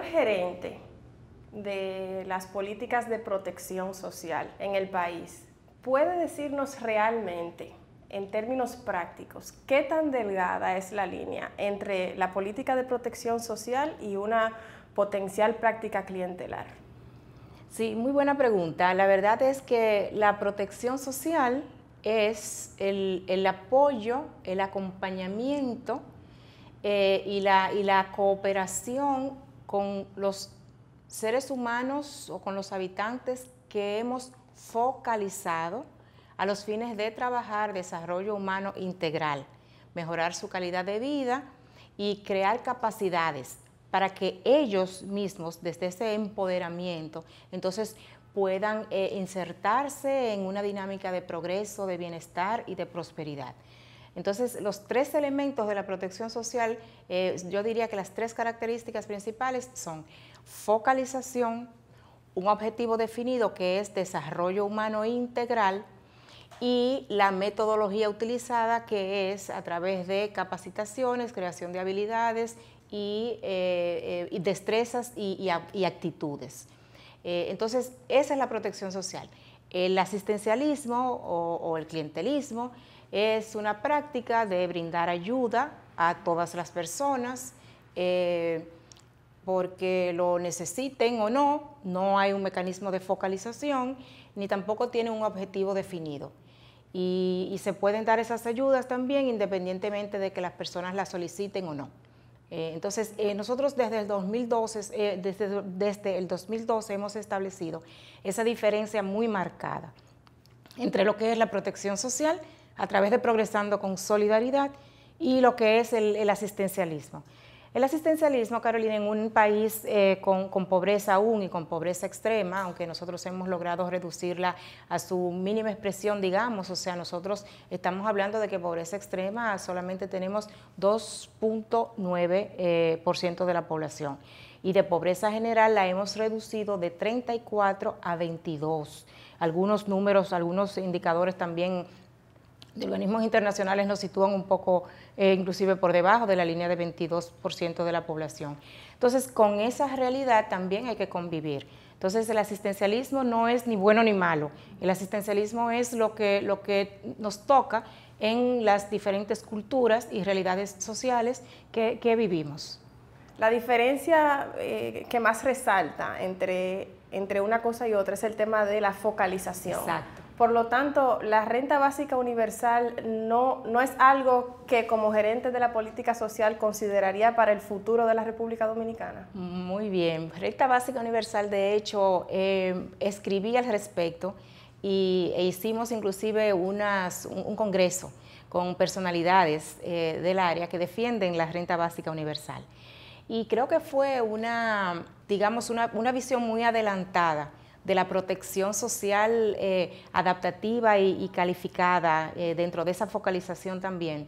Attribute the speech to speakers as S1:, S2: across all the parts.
S1: gerente de las políticas de protección social en el país puede decirnos realmente, en términos prácticos, qué tan delgada es la línea entre la política de protección social y una potencial práctica clientelar? Sí, muy buena pregunta. La verdad es que la protección social es
S2: el, apoyo, el acompañamiento eh, y, la, y la cooperación con los seres humanos o con los habitantes que hemos focalizado a los fines de trabajar desarrollo humano integral, mejorar su calidad de vida y crear capacidades para que ellos mismos, desde ese empoderamiento, entonces puedan eh, insertarse en una dinámica de progreso, de bienestar y de prosperidad. Entonces, los tres elementos de la protección social, eh, yo diría que las tres características principales son focalización, un objetivo definido que es desarrollo humano integral y la metodología utilizada que es a través de capacitaciones, creación de habilidades y, eh, eh, destrezas y, actitudes. entonces, esa es la protección social. El asistencialismo o el clientelismo es una práctica de brindar ayuda a todas las personas, eh, porque lo necesiten o no, no hay un mecanismo de focalización, ni tampoco tiene un objetivo definido. Y, se pueden dar esas ayudas también independientemente de que las personas las soliciten o no. Eh, entonces, eh, nosotros desde el 2012 hemos establecido esa diferencia muy marcada entre lo que es la protección social a través de Progresando con Solidaridad y lo que es el, asistencialismo. El asistencialismo, Carolina, en un país eh, con, pobreza aún y con pobreza extrema, aunque nosotros hemos logrado reducirla a su mínima expresión, digamos, o sea, nosotros estamos hablando de que pobreza extrema solamente tenemos 2.9% eh, de la población y de pobreza general la hemos reducido de 34 a 22. Algunos números, algunos indicadores también de organismos internacionales nos sitúan un poco, eh, inclusive por debajo de la línea de 22% de la población. Entonces, con esa realidad también hay que convivir. Entonces, el asistencialismo no es ni bueno ni malo. El asistencialismo es lo que, lo que nos toca en las diferentes culturas y realidades sociales que, vivimos.
S1: La diferencia eh, que más resalta entre, entre una cosa y otra es el tema de la focalización. Exacto por lo tanto, la renta básica universal no, no es algo que como gerente de la política social consideraría para el futuro de la República Dominicana.
S2: Muy bien, renta básica universal, de hecho, eh, escribí al respecto y, e hicimos inclusive un, congreso con personalidades eh, del área que defienden la renta básica universal. Y creo que fue una, digamos, una, una visión muy adelantada de la protección social eh, adaptativa y, calificada eh, dentro de esa focalización también,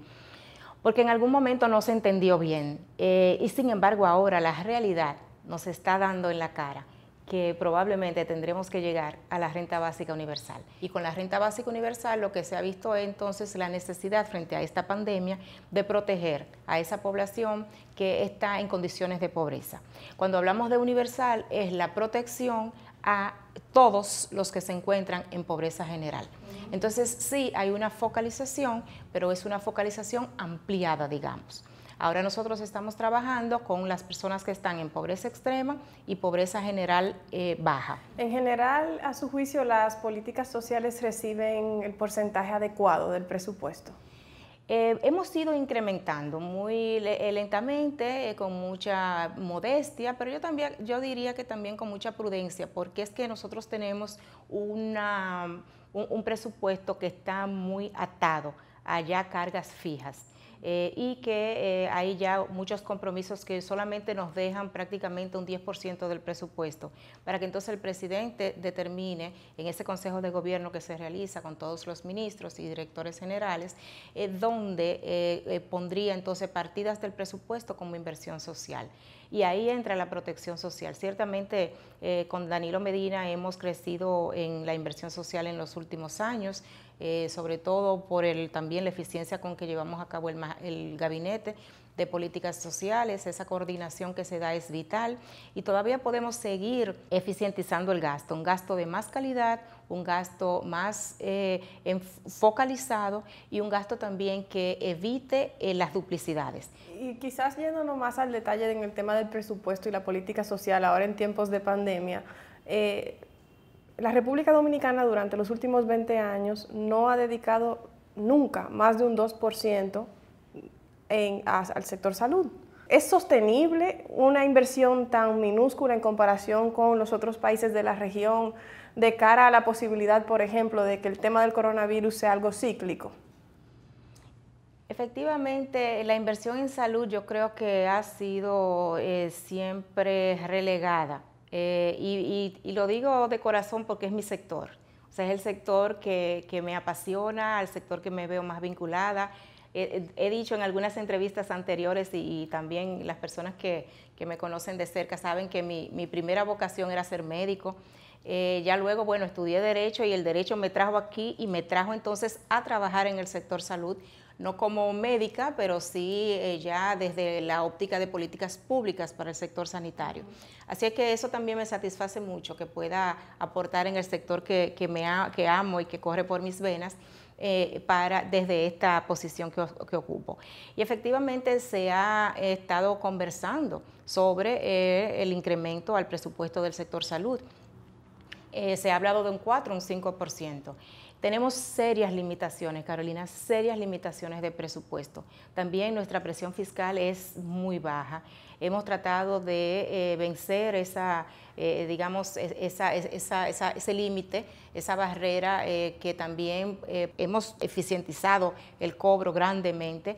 S2: porque en algún momento no se entendió bien eh, y sin embargo ahora la realidad nos está dando en la cara que probablemente tendremos que llegar a la renta básica universal. Y con la renta básica universal lo que se ha visto es entonces la necesidad frente a esta pandemia de proteger a esa población que está en condiciones de pobreza. Cuando hablamos de universal es la protección a todos los que se encuentran en pobreza general. Entonces sí hay una focalización, pero es una focalización ampliada, digamos. Ahora nosotros estamos trabajando con las personas que están en pobreza extrema y pobreza general eh, baja.
S1: En general, a su juicio, las políticas sociales reciben el porcentaje adecuado del presupuesto. Eh, hemos ido incrementando muy eh, lentamente, eh, con
S2: mucha modestia, pero yo también, yo diría que también con mucha prudencia, porque es que nosotros tenemos un, presupuesto que está muy atado a cargas fijas. Eh, y que eh, hay ya muchos compromisos que solamente nos dejan prácticamente un 10% del presupuesto, para que entonces el presidente determine en ese Consejo de Gobierno que se realiza con todos los ministros y directores generales, eh, dónde eh, pondría entonces partidas del presupuesto como inversión social. Y ahí entra la protección social. Ciertamente con Danilo Medina hemos crecido en la inversión social en los últimos años. Eh, sobre todo por el, también la eficiencia con que llevamos a cabo el, el gabinete de políticas sociales, esa coordinación que se da es vital y todavía podemos seguir eficientizando el gasto, un gasto de más calidad, un gasto más eh, focalizado y un gasto también que evite eh, las duplicidades.
S1: Y quizás yéndonos más al detalle en el tema del presupuesto y la política social ahora en tiempos de pandemia, eh, la República Dominicana durante los últimos 20 años no ha dedicado nunca más de un 2% al sector salud. ¿Es sostenible una inversión tan minúscula en comparación con los otros países de la región de cara a la posibilidad, por ejemplo, de que el tema del coronavirus sea algo cíclico?
S2: Efectivamente, la inversión en salud yo creo que ha sido eh, siempre relegada eh, y, lo digo de corazón porque es mi sector. O sea, es el sector que, me apasiona, el sector que me veo más vinculada. Eh, eh, he, dicho en algunas entrevistas anteriores y, también las personas que, me conocen de cerca saben que mi, primera vocación era ser médico. ya luego, bueno, estudié derecho y el derecho me trajo aquí y me trajo entonces a trabajar en el sector salud no como médica, pero sí eh, ya desde la óptica de políticas públicas para el sector sanitario. Así que eso también me satisface mucho, que pueda aportar en el sector que, amo y que corre por mis venas. Eh, para, desde esta posición que, ocupo. Y efectivamente se ha estado conversando sobre eh, el incremento al presupuesto del sector salud. se ha hablado de un 4, un 5%. Tenemos serias limitaciones, Carolina, serias limitaciones de presupuesto. También nuestra presión fiscal es muy baja hemos tratado de eh, vencer esa, eh, digamos, ese límite, esa barrera eh, que también hemos eficientizado el cobro grandemente,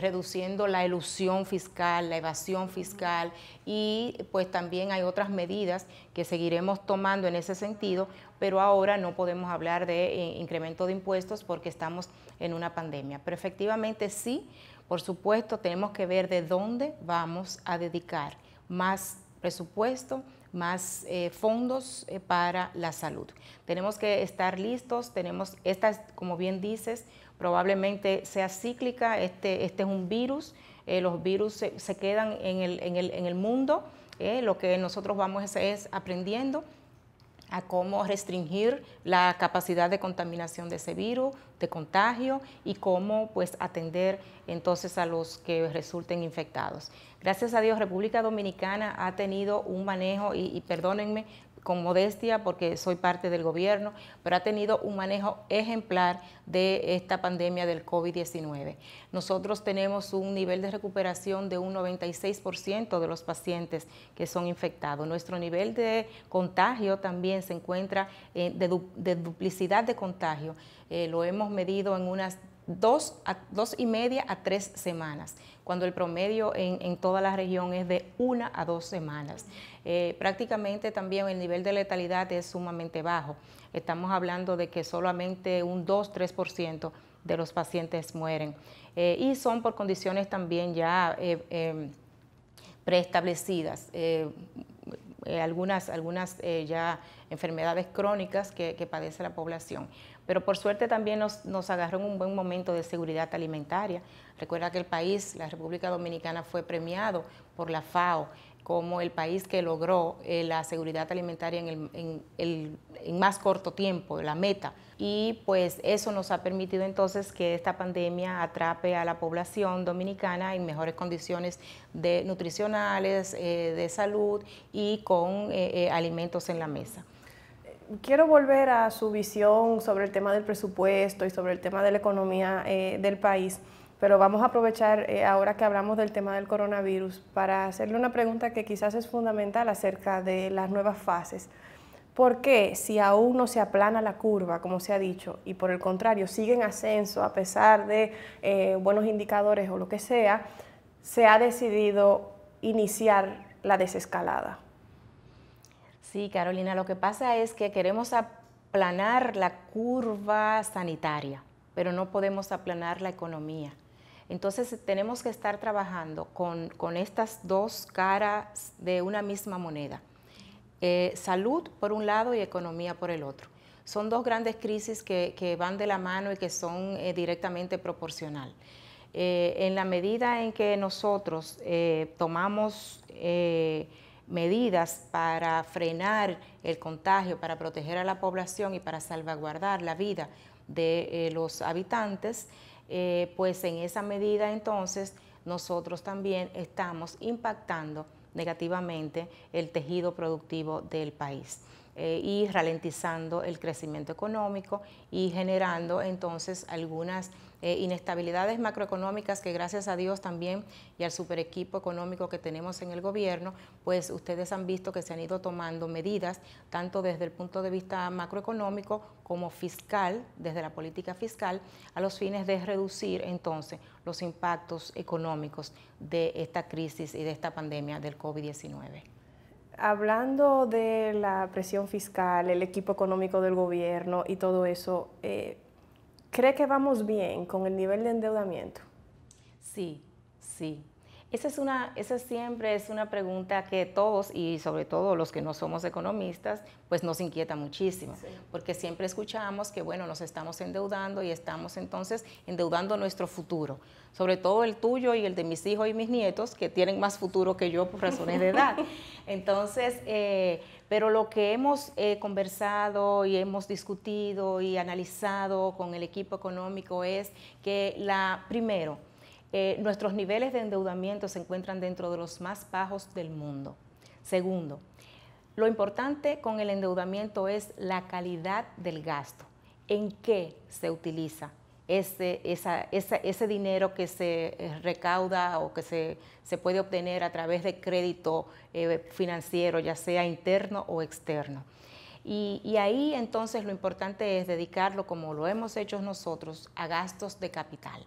S2: reduciendo la elusión fiscal, la evasión fiscal y pues también hay otras medidas que seguiremos tomando en ese sentido, pero ahora no podemos hablar de incremento de impuestos porque estamos en una pandemia. Pero efectivamente sí por supuesto, tenemos que ver de dónde vamos a dedicar más presupuesto, más eh, fondos eh, para la salud. Tenemos que estar listos, tenemos, esta, como bien dices, probablemente sea cíclica, este, este es un virus, eh, los virus se, quedan en el, mundo, lo que nosotros vamos hacer es aprendiendo a cómo restringir la capacidad de contaminación de ese virus, de contagio y cómo pues atender entonces a los que resulten infectados. Gracias a Dios, República Dominicana ha tenido un manejo, y, y perdónenme con modestia porque soy parte del gobierno, pero ha tenido un manejo ejemplar de esta pandemia del COVID-19. Nosotros tenemos un nivel de recuperación de un 96% de los pacientes que son infectados. Nuestro nivel de contagio también se encuentra en eh, de, duplicidad de contagio. Eh, lo hemos medido en unas dos, a, dos y media a tres semanas cuando el promedio en, toda la región es de una a dos semanas. Eh, prácticamente también el nivel de letalidad es sumamente bajo. Estamos hablando de que solamente un 2-3% de los pacientes mueren. Eh, y son por condiciones también ya eh, em, preestablecidas. algunas algunas ya enfermedades crónicas que padece la población. Pero por suerte también nos, agarró en un buen momento de seguridad alimentaria. Recuerda que el país, la República Dominicana, fue premiado por la FAO como el país que logró eh, la seguridad alimentaria en el, más corto tiempo, la meta. Y pues eso nos ha permitido entonces que esta pandemia atrape a la población dominicana en mejores condiciones de nutricionales, eh, de salud y con eh, alimentos en la mesa
S1: quiero volver a su visión sobre el tema del presupuesto y sobre el tema de la economía eh, del país, pero vamos a aprovechar eh, ahora que hablamos del tema del coronavirus para hacerle una pregunta que quizás es fundamental acerca de las nuevas fases. ¿Por qué si aún no se aplana la curva, como se ha dicho, y por el contrario sigue en ascenso a pesar de eh, buenos indicadores o lo que sea, se ha decidido iniciar la desescalada? Sí, Carolina, lo que pasa es que
S2: queremos aplanar la curva sanitaria, pero no podemos aplanar la economía. Entonces tenemos que estar trabajando con, estas dos caras de una misma moneda. Eh, salud por un lado y economía por el otro. Son dos grandes crisis que, van de la mano y que son eh, directamente proporcional. Eh, en la medida en que nosotros tomamos medidas para frenar el contagio, para proteger a la población y para salvaguardar la vida de eh, los habitantes, eh, pues en esa medida entonces nosotros también estamos impactando negativamente el tejido productivo del país eh, y ralentizando el crecimiento económico y generando entonces algunas eh, inestabilidades macroeconómicas que gracias a Dios también y al super equipo económico que tenemos en el gobierno, pues ustedes han visto que se han ido tomando medidas, tanto desde el punto de vista macroeconómico como fiscal, desde la política fiscal, a los fines de reducir entonces los impactos económicos de esta crisis y de esta pandemia del COVID-19.
S1: Hablando de la presión fiscal, el equipo económico del gobierno y todo eso, eh, ¿Cree que vamos bien con el nivel de endeudamiento? Sí, sí.
S2: Esa, es una, esa siempre es una pregunta que todos, y sobre todo los que no somos economistas, pues nos inquieta muchísimo, porque siempre escuchamos que, bueno, nos estamos endeudando y estamos entonces endeudando nuestro futuro, sobre todo el tuyo y el de mis hijos y mis nietos, que tienen más futuro que yo por razones de edad. Entonces, eh, pero lo que hemos eh, conversado y hemos discutido y analizado con el equipo económico es que la primero, eh, nuestros niveles de endeudamiento se encuentran dentro de los más bajos del mundo. Segundo, lo importante con el endeudamiento es la calidad del gasto, en qué se utiliza, ese, ese dinero que se eh, recauda o que se, puede obtener a través de crédito eh, financiero, ya sea interno o externo. Y, ahí entonces lo importante es dedicarlo, como lo hemos hecho nosotros, a gastos de capital,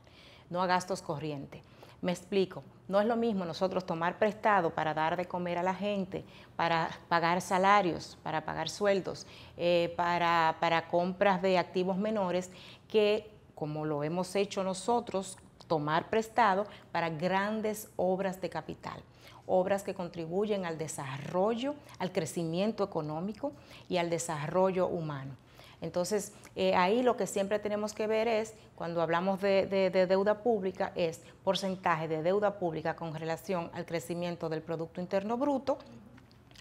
S2: no a gastos corrientes. Me explico, no es lo mismo nosotros tomar prestado para dar de comer a la gente, para pagar salarios, para pagar sueldos, eh, para, para compras de activos menores, que como lo hemos hecho nosotros, tomar prestado para grandes obras de capital, obras que contribuyen al desarrollo, al crecimiento económico y al desarrollo humano. Entonces, eh, ahí lo que siempre tenemos que ver es, cuando hablamos de, deuda pública, es porcentaje de deuda pública con relación al crecimiento del Producto Interno Bruto,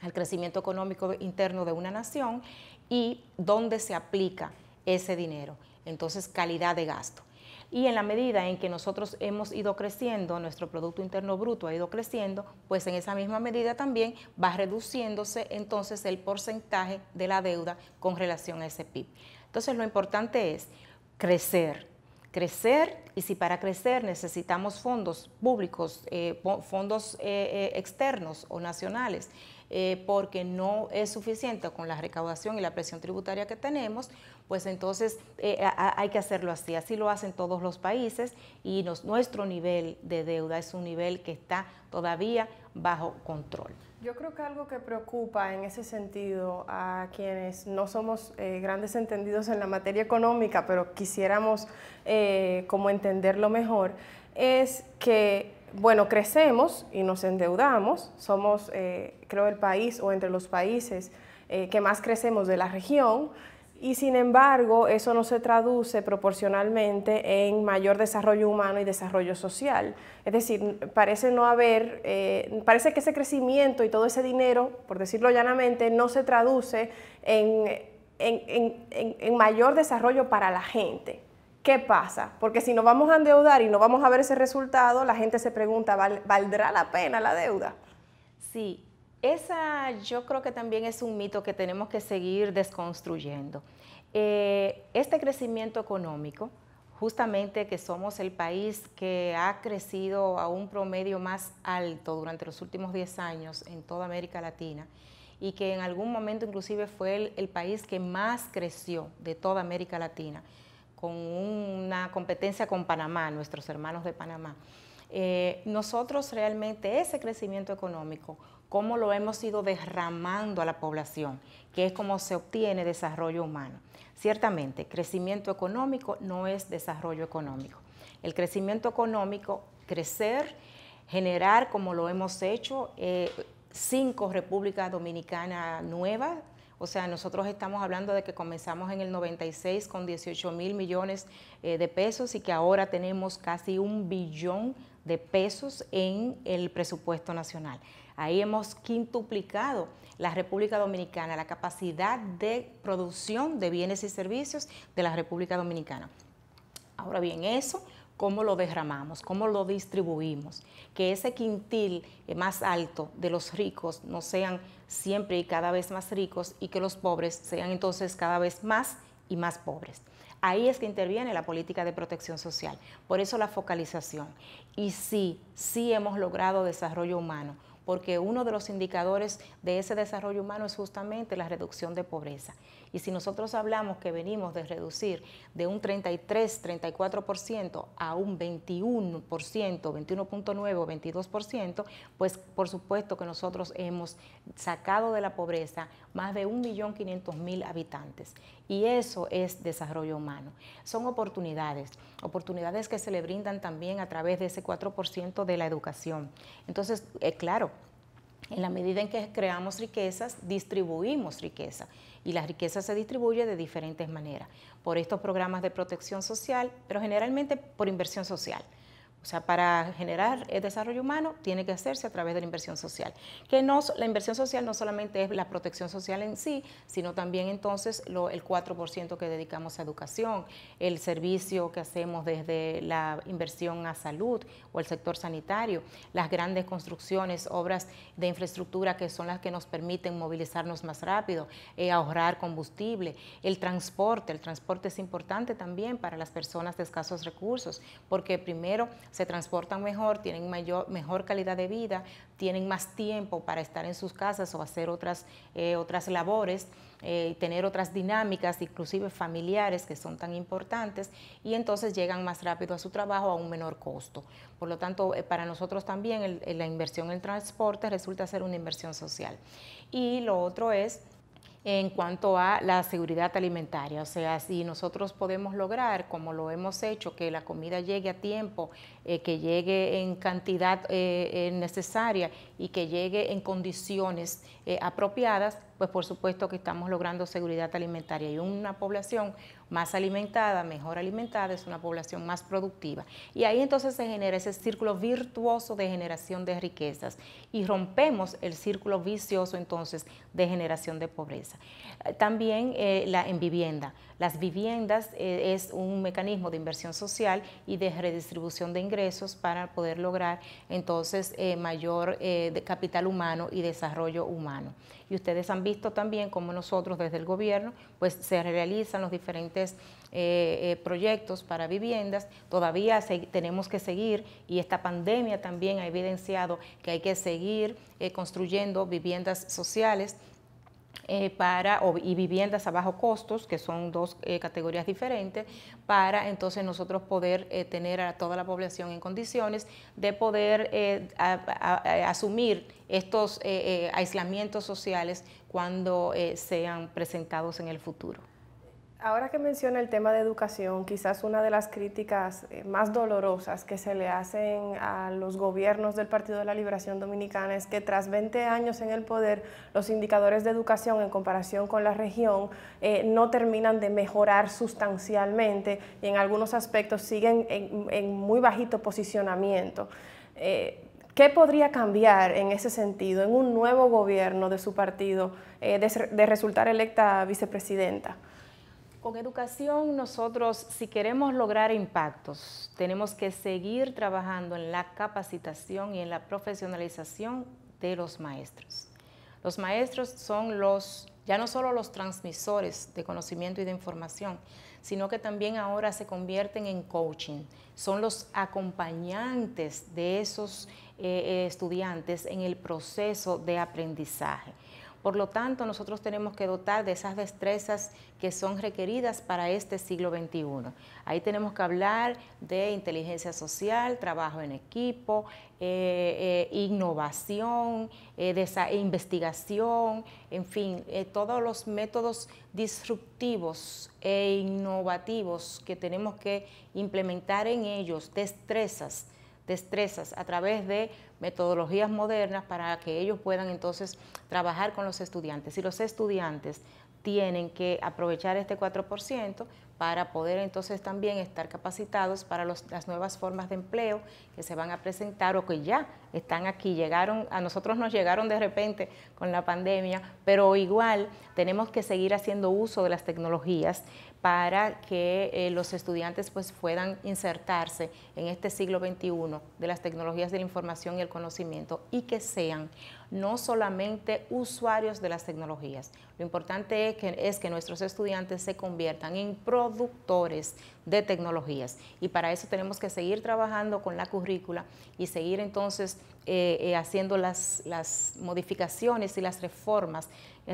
S2: al crecimiento económico interno de una nación y dónde se aplica ese dinero entonces calidad de gasto. Y en la medida en que nosotros hemos ido creciendo, nuestro Producto Interno Bruto ha ido creciendo, pues en esa misma medida también va reduciéndose entonces el porcentaje de la deuda con relación a ese PIB. Entonces lo importante es crecer, crecer y si para crecer necesitamos fondos públicos, eh, fondos eh, eh, externos o nacionales, eh, porque no es suficiente con la recaudación y la presión tributaria que tenemos, pues entonces eh, hay que hacerlo así. Así lo hacen todos los países y nuestro nivel de deuda es un nivel que está todavía bajo control.
S1: Yo creo que algo que preocupa en ese sentido a quienes no somos eh, grandes entendidos en la materia económica, pero quisiéramos como entenderlo mejor, es que bueno, crecemos y nos endeudamos, somos, eh, creo, el país o entre los países eh, que más crecemos de la región, y sin embargo eso no se traduce proporcionalmente en mayor desarrollo humano y desarrollo social. Es decir, parece no haber, eh, parece que ese crecimiento y todo ese dinero, por decirlo llanamente, no se traduce en mayor desarrollo para la gente. ¿Qué pasa? Porque si nos vamos a endeudar y no vamos a ver ese resultado, la gente se pregunta, ¿valdrá la pena la deuda?
S2: Sí, esa yo creo que también es un mito que tenemos que seguir desconstruyendo. Eh, este crecimiento económico, justamente que somos el país que ha crecido a un promedio más alto durante los últimos 10 años en toda América Latina y que en algún momento inclusive fue el país que más creció de toda América Latina con una competencia con Panamá, nuestros hermanos de Panamá. Eh, nosotros realmente ese crecimiento económico, cómo lo hemos ido derramando a la población, que es como se obtiene desarrollo humano. Ciertamente, crecimiento económico no es desarrollo económico. El crecimiento económico, crecer, generar como lo hemos hecho, eh, cinco repúblicas dominicanas nuevas o sea, nosotros estamos hablando de que comenzamos en el 96 con 18 mil millones eh, de pesos y que ahora tenemos casi un billón de pesos en el presupuesto nacional. Ahí hemos quintuplicado la República Dominicana, la capacidad de producción de bienes y servicios de la República Dominicana. Ahora bien, eso cómo lo derramamos, cómo lo distribuimos, que ese quintil más alto de los ricos no sean siempre y cada vez más ricos y que los pobres sean entonces cada vez más y más pobres. Ahí es que interviene la política de protección social, por eso la focalización. Y sí, sí hemos logrado desarrollo humano, porque uno de los indicadores de ese desarrollo humano es justamente la reducción de pobreza. Y si nosotros hablamos que venimos de reducir de un 33, 34% a un 21%, 21.9, 22%, pues por supuesto que nosotros hemos sacado de la pobreza más de 1.500.000 habitantes. Y eso es desarrollo humano. Son oportunidades, oportunidades que se le brindan también a través de ese 4% de la educación. Entonces, eh, claro, en la medida en que creamos riquezas, distribuimos riqueza y la riqueza se distribuye de diferentes maneras, por estos programas de protección social, pero generalmente por inversión social. O sea, para generar el desarrollo humano tiene que hacerse a través de la inversión social. Que no, la inversión social no solamente es la protección social en sí, sino también entonces el 4% que dedicamos a educación, el servicio que hacemos desde la inversión a salud o el sector sanitario, las grandes construcciones, obras de infraestructura que son las que nos permiten movilizarnos más rápido, eh, ahorrar combustible, el transporte. El transporte es importante también para las personas de escasos recursos, porque primero se transportan mejor, tienen mayor, mejor calidad de vida, tienen más tiempo para estar en sus casas o hacer otras, eh, otras labores, eh, tener otras dinámicas, inclusive familiares, que son tan importantes, y entonces llegan más rápido a su trabajo a un menor costo. Por lo tanto, eh, para nosotros también la inversión en transporte resulta ser una inversión social. Y lo otro es en cuanto a la seguridad alimentaria. O sea, si nosotros podemos lograr, como lo hemos hecho, que la comida llegue a tiempo, eh, que llegue en cantidad eh, eh, necesaria y que llegue en condiciones apropiadas, pues por supuesto que estamos logrando seguridad alimentaria y una población más alimentada, mejor alimentada, es una población más productiva. Y ahí entonces se genera ese círculo virtuoso de generación de riquezas y rompemos el círculo vicioso entonces de generación de pobreza. Eh, también eh, la, en vivienda. Las viviendas eh, es un mecanismo de inversión social y de redistribución de ingresos para poder lograr entonces mayor capital humano y desarrollo humano. Y ustedes han visto también cómo nosotros desde el gobierno pues se realizan los diferentes eh, eh, proyectos para viviendas. Todavía tenemos que seguir y esta pandemia también ha evidenciado que hay que seguir eh, construyendo viviendas sociales. para, y viviendas a bajo costos, que son dos categorías diferentes, para entonces nosotros poder tener a toda la población en condiciones de poder asumir estos aislamientos sociales cuando sean presentados en el futuro.
S1: Ahora que menciona el tema de educación, quizás una de las críticas eh, más dolorosas que se le hacen a los gobiernos del Partido de la Liberación Dominicana es que tras 20 años en el poder, los indicadores de educación en comparación con la región eh, no terminan de mejorar sustancialmente y en algunos aspectos siguen en, muy bajito posicionamiento. Eh, ¿Qué podría cambiar en ese sentido en un nuevo gobierno de su partido de resultar electa vicepresidenta?
S2: Con educación nosotros, si queremos lograr impactos, tenemos que seguir trabajando en la capacitación y en la profesionalización de los maestros. Los maestros son los, ya no solo los transmisores de conocimiento y de información, sino que también ahora se convierten en coaching, son los acompañantes de esos eh, eh, estudiantes en el proceso de aprendizaje. Por lo tanto, nosotros tenemos que dotar de esas destrezas que son requeridas para este siglo XXI. Ahí tenemos que hablar de inteligencia social, trabajo en equipo, eh, eh, innovación, eh, de esa investigación, en fin, todos los métodos disruptivos e innovativos que tenemos que implementar en ellos, destrezas destrezas a través de metodologías modernas para que ellos puedan entonces trabajar con los estudiantes. Y los estudiantes tienen que aprovechar este 4% para poder entonces también estar capacitados para las nuevas formas de empleo que se van a presentar o que ya están aquí, llegaron, a nosotros nos llegaron de repente con la pandemia, pero igual tenemos que seguir haciendo uso de las tecnologías para que eh, los estudiantes pues puedan insertarse en este siglo XXI de las tecnologías de la información y el conocimiento y que sean no solamente usuarios de las tecnologías. Lo importante es que, es que nuestros estudiantes se conviertan en productores de tecnologías. Y para eso tenemos que seguir trabajando con la currícula y seguir entonces eh, eh, haciendo las, modificaciones y las reformas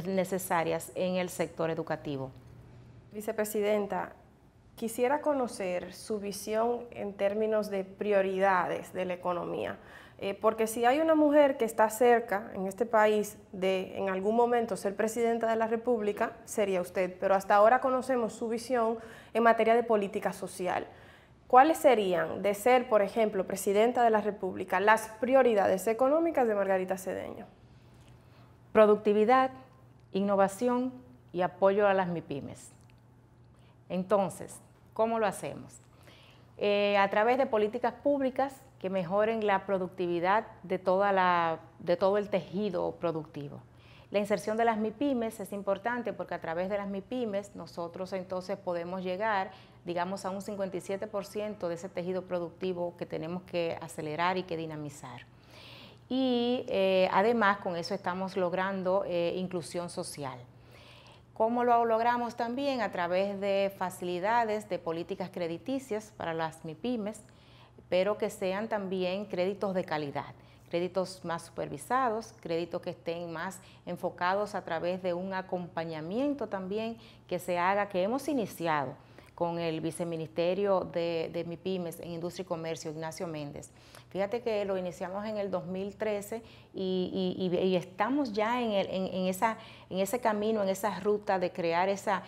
S2: necesarias en el sector educativo.
S1: Vicepresidenta, quisiera conocer su visión en términos de prioridades de la economía. Eh, porque si hay una mujer que está cerca en este país de en algún momento ser presidenta de la República, sería usted. Pero hasta ahora conocemos su visión en materia de política social. ¿Cuáles serían, de ser, por ejemplo, presidenta de la República, las prioridades económicas de Margarita Cedeño?
S2: Productividad, innovación y apoyo a las MIPIMES. Entonces, ¿cómo lo hacemos? Eh, a través de políticas públicas que mejoren la productividad de, de todo el tejido productivo la inserción de las MIPIMES es importante porque a través de las MIPIMES nosotros entonces podemos llegar, digamos, a un 57% de ese tejido productivo que tenemos que acelerar y que dinamizar. Y eh, además con eso estamos logrando eh, inclusión social. ¿Cómo lo logramos también? A través de facilidades, de políticas crediticias para las MIPIMES, pero que sean también créditos de calidad créditos más supervisados, créditos que estén más enfocados a través de un acompañamiento también que se haga, que hemos iniciado con el viceministerio de, MIPIMES en Industria y Comercio, Ignacio Méndez. Fíjate que lo iniciamos en el 2013 y, estamos ya en, ese camino, en esa ruta de crear esa,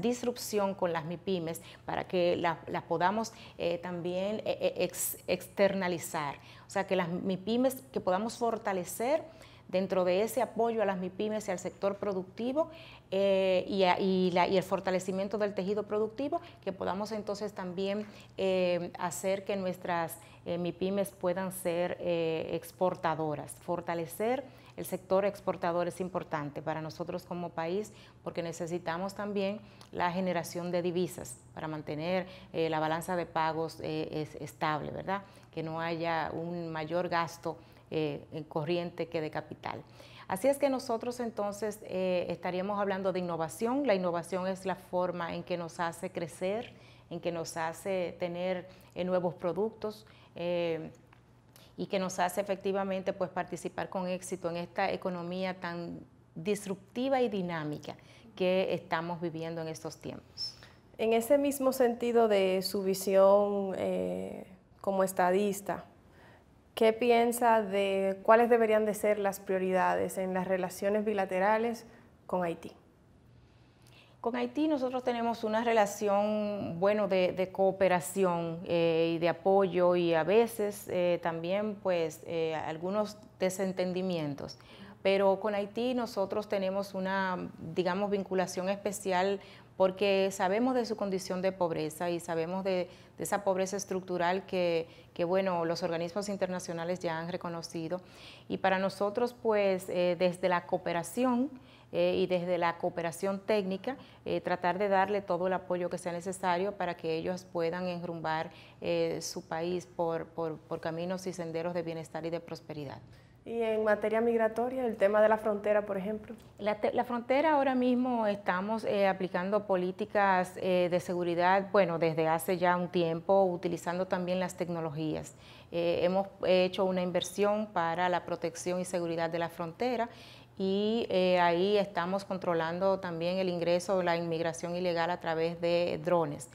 S2: disrupción con las MIPIMES para que las podamos eh, también eh, eh, externalizar. O sea, que las MIPIMES, que podamos fortalecer dentro de ese apoyo a las MIPIMES y al sector productivo, eh, y, el fortalecimiento del tejido productivo, que podamos entonces también eh, hacer que nuestras eh, MIPIMES puedan ser eh, exportadoras. Fortalecer el sector exportador es importante para nosotros como país porque necesitamos también la generación de divisas para mantener la balanza de pagos estable, ¿verdad? Que no haya un mayor gasto en corriente que de capital. Así es que nosotros entonces eh, estaríamos hablando de innovación. La innovación es la forma en que nos hace crecer, en que nos hace tener eh, nuevos productos. Eh, y que nos hace efectivamente pues, participar con éxito en esta economía tan disruptiva y dinámica que estamos viviendo en estos tiempos.
S1: En ese mismo sentido de su visión como estadista, ¿Qué piensa de cuáles deberían de ser las prioridades en las relaciones bilaterales con Haití? Con Haití
S2: nosotros tenemos una relación, bueno, de, cooperación eh, y de apoyo y a veces eh, también, pues, eh, algunos desentendimientos. Pero con Haití nosotros tenemos una, digamos, vinculación especial porque sabemos de su condición de pobreza y sabemos de, esa pobreza estructural que, bueno, los organismos internacionales ya han reconocido. Y para nosotros, pues, eh, desde la cooperación eh, y desde la cooperación técnica, eh, tratar de darle todo el apoyo que sea necesario para que ellos puedan enrumbar su país por caminos y senderos de bienestar y de prosperidad.
S1: Y en materia migratoria, el tema de la frontera, por ejemplo. La, frontera ahora mismo estamos eh, aplicando
S2: políticas eh, de seguridad, bueno, desde hace ya un tiempo, utilizando también las tecnologías. Eh, hemos hecho una inversión para la protección y seguridad de la frontera y ahí estamos controlando también el ingreso, la inmigración ilegal a través de drones.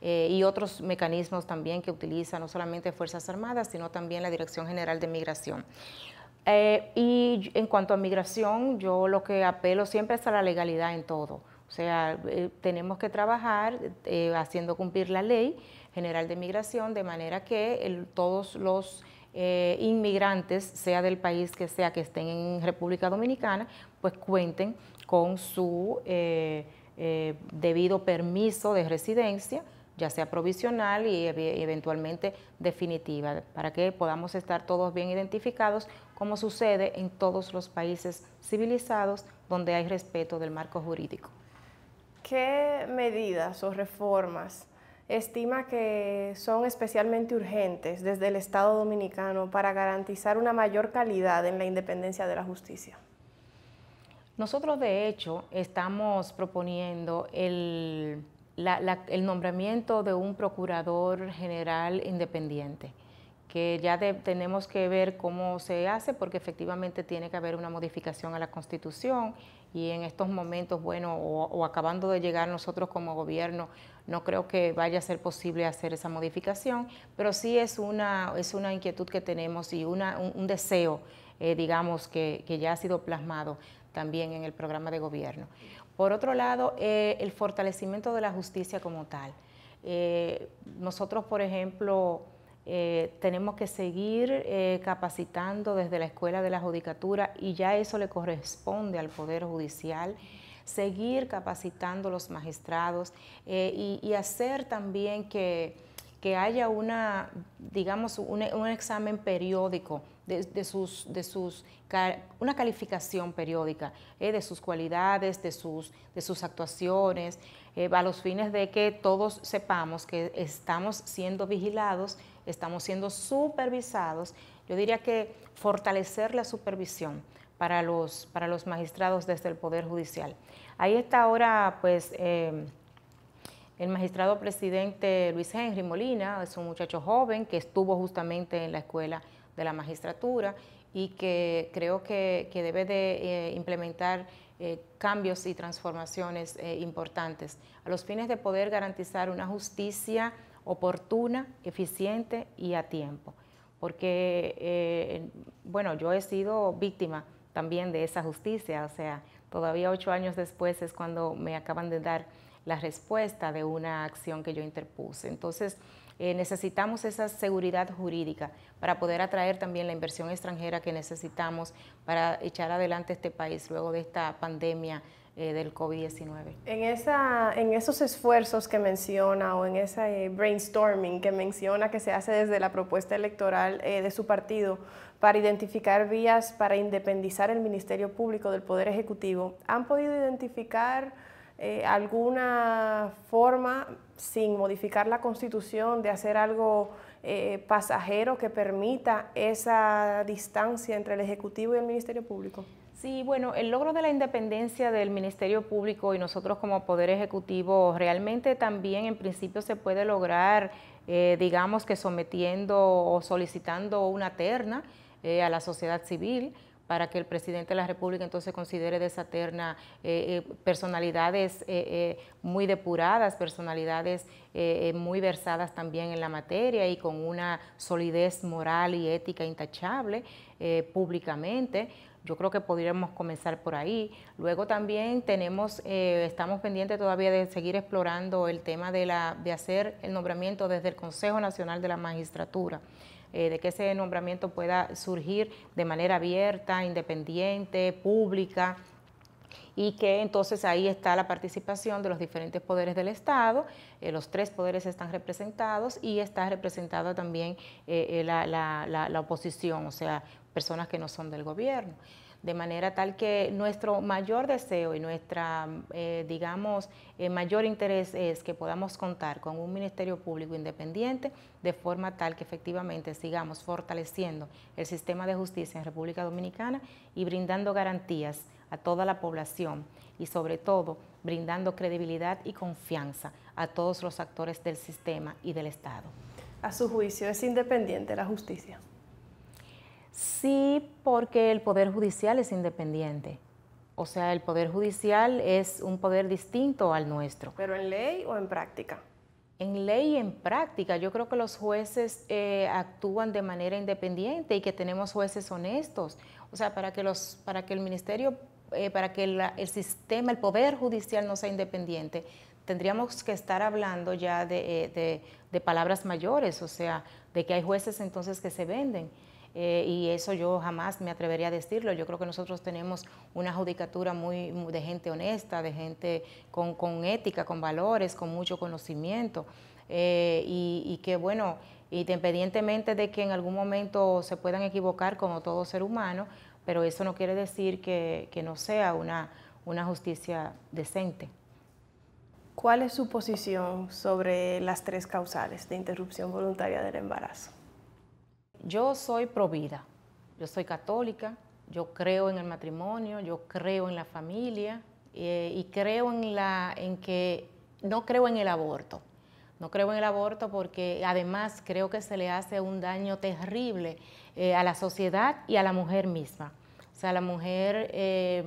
S2: y otros mecanismos también que utiliza no solamente Fuerzas Armadas, sino también la Dirección General de Migración. Eh, y en cuanto a migración, yo lo que apelo siempre es a la legalidad en todo. O sea, eh, tenemos que trabajar eh, haciendo cumplir la ley general de migración de manera que todos los inmigrantes, sea del país que sea que estén en República Dominicana, pues cuenten con su debido permiso de residencia ya sea provisional y eventualmente definitiva, para que podamos estar todos bien identificados como sucede en todos los países civilizados donde hay respeto del marco jurídico.
S1: ¿Qué medidas o reformas estima que son especialmente urgentes desde el Estado dominicano para garantizar una mayor calidad en la independencia de la justicia?
S2: Nosotros, de hecho, estamos proponiendo el, el nombramiento de un procurador general independiente que ya tenemos que ver cómo se hace, porque efectivamente tiene que haber una modificación a la Constitución y en estos momentos, bueno, o, acabando de llegar nosotros como gobierno, no creo que vaya a ser posible hacer esa modificación, pero sí es una, es una inquietud que tenemos y una, un, deseo, eh, digamos, que, ya ha sido plasmado también en el programa de gobierno. Por otro lado, eh, el fortalecimiento de la justicia como tal. Eh, nosotros, por ejemplo, eh, tenemos que seguir eh, capacitando desde la Escuela de la Judicatura y ya eso le corresponde al Poder Judicial seguir capacitando los magistrados eh, y, hacer también que, que, haya una, digamos, un, examen periódico de, sus, de sus una calificación periódica de sus cualidades, de sus, de sus actuaciones, a los fines de que todos sepamos que estamos siendo vigilados estamos siendo supervisados. Yo diría que fortalecer la supervisión para los, para los magistrados desde el Poder Judicial. Ahí está ahora, pues, em, el magistrado presidente Luis Henry Molina, es un muchacho joven que estuvo justamente en la escuela de la magistratura y que creo que, debe de eh, implementar eh, cambios y transformaciones eh, importantes a los fines de poder garantizar una justicia oportuna, eficiente y a tiempo. Porque, eh, bueno, yo he sido víctima también de esa justicia, o sea, todavía ocho años después es cuando me acaban de dar la respuesta de una acción que yo interpuse. Entonces, eh, necesitamos esa seguridad jurídica para poder atraer también la inversión extranjera que necesitamos para echar adelante este país luego de esta pandemia eh, del COVID-19.
S1: En, esa, en esos esfuerzos que menciona o en ese eh, brainstorming que menciona que se hace desde la propuesta electoral eh, de su partido para identificar vías para independizar el Ministerio Público del Poder Ejecutivo, ¿han podido identificar... alguna forma, sin modificar la constitución, de hacer algo eh, pasajero que permita esa distancia entre el Ejecutivo y el Ministerio Público?
S2: Sí, bueno, el logro de la independencia del Ministerio Público y nosotros como Poder Ejecutivo realmente también en principio se puede lograr, eh, digamos que sometiendo o solicitando una terna eh, a la sociedad civil para que el presidente de la República entonces considere de esa terna eh, eh, personalidades eh, muy depuradas, personalidades muy versadas también en la materia y con una solidez moral y ética intachable públicamente. Yo creo que podríamos comenzar por ahí. Luego también tenemos, estamos pendientes todavía de seguir explorando el tema de, la, de hacer el nombramiento desde el Consejo Nacional de la Magistratura. Eh, de que ese nombramiento pueda surgir de manera abierta, independiente, pública y que entonces ahí está la participación de los diferentes poderes del Estado, eh, los tres poderes están representados y está representada también eh, la oposición, o sea, personas que no son del gobierno de manera tal que nuestro mayor deseo y nuestra, eh, digamos, eh, mayor interés es que podamos contar con un Ministerio Público independiente de forma tal que efectivamente sigamos fortaleciendo el sistema de justicia en República Dominicana y brindando garantías a toda la población y sobre todo brindando credibilidad y confianza a todos los actores del sistema y del Estado. A su juicio, ¿es independiente la justicia? Sí, porque el Poder Judicial es independiente. O sea, el Poder Judicial es un poder distinto al nuestro. ¿Pero en ley o en práctica? En ley y en práctica. Yo creo que los jueces eh, actúan de manera independiente y que tenemos jueces honestos. O sea, para que, los, para que el Ministerio, eh, para que el sistema, el Poder Judicial no sea independiente, tendríamos que estar hablando ya de eh, palabras mayores. O sea, de que hay jueces entonces que se venden. Eh, y eso yo jamás me atrevería a decirlo. Yo creo que nosotros tenemos una judicatura muy, de gente honesta, de gente con, ética, con valores, con mucho conocimiento eh, y, que bueno, independientemente de que en algún momento se puedan equivocar como todo ser humano, pero eso no quiere decir que, que no sea una, una justicia decente. ¿Cuál
S1: es su posición sobre las tres causales de interrupción voluntaria del embarazo? Yo soy provida, yo soy católica, yo creo en el
S2: matrimonio, yo creo en la familia eh, y creo en, la, en que no creo en el aborto. No creo en el aborto porque además creo que se le hace un daño terrible eh, a la sociedad y a la mujer misma. O sea, la mujer eh,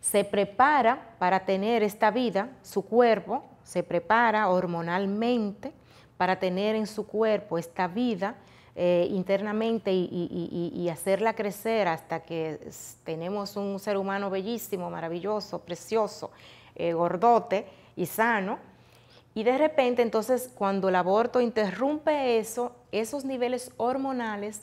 S2: se prepara para tener esta vida, su cuerpo se prepara hormonalmente para tener en su cuerpo esta vida eh, internamente y, hacerla crecer hasta que tenemos un ser humano bellísimo, maravilloso, precioso, eh, gordote y sano. Y de repente, entonces, cuando el aborto interrumpe eso, esos niveles hormonales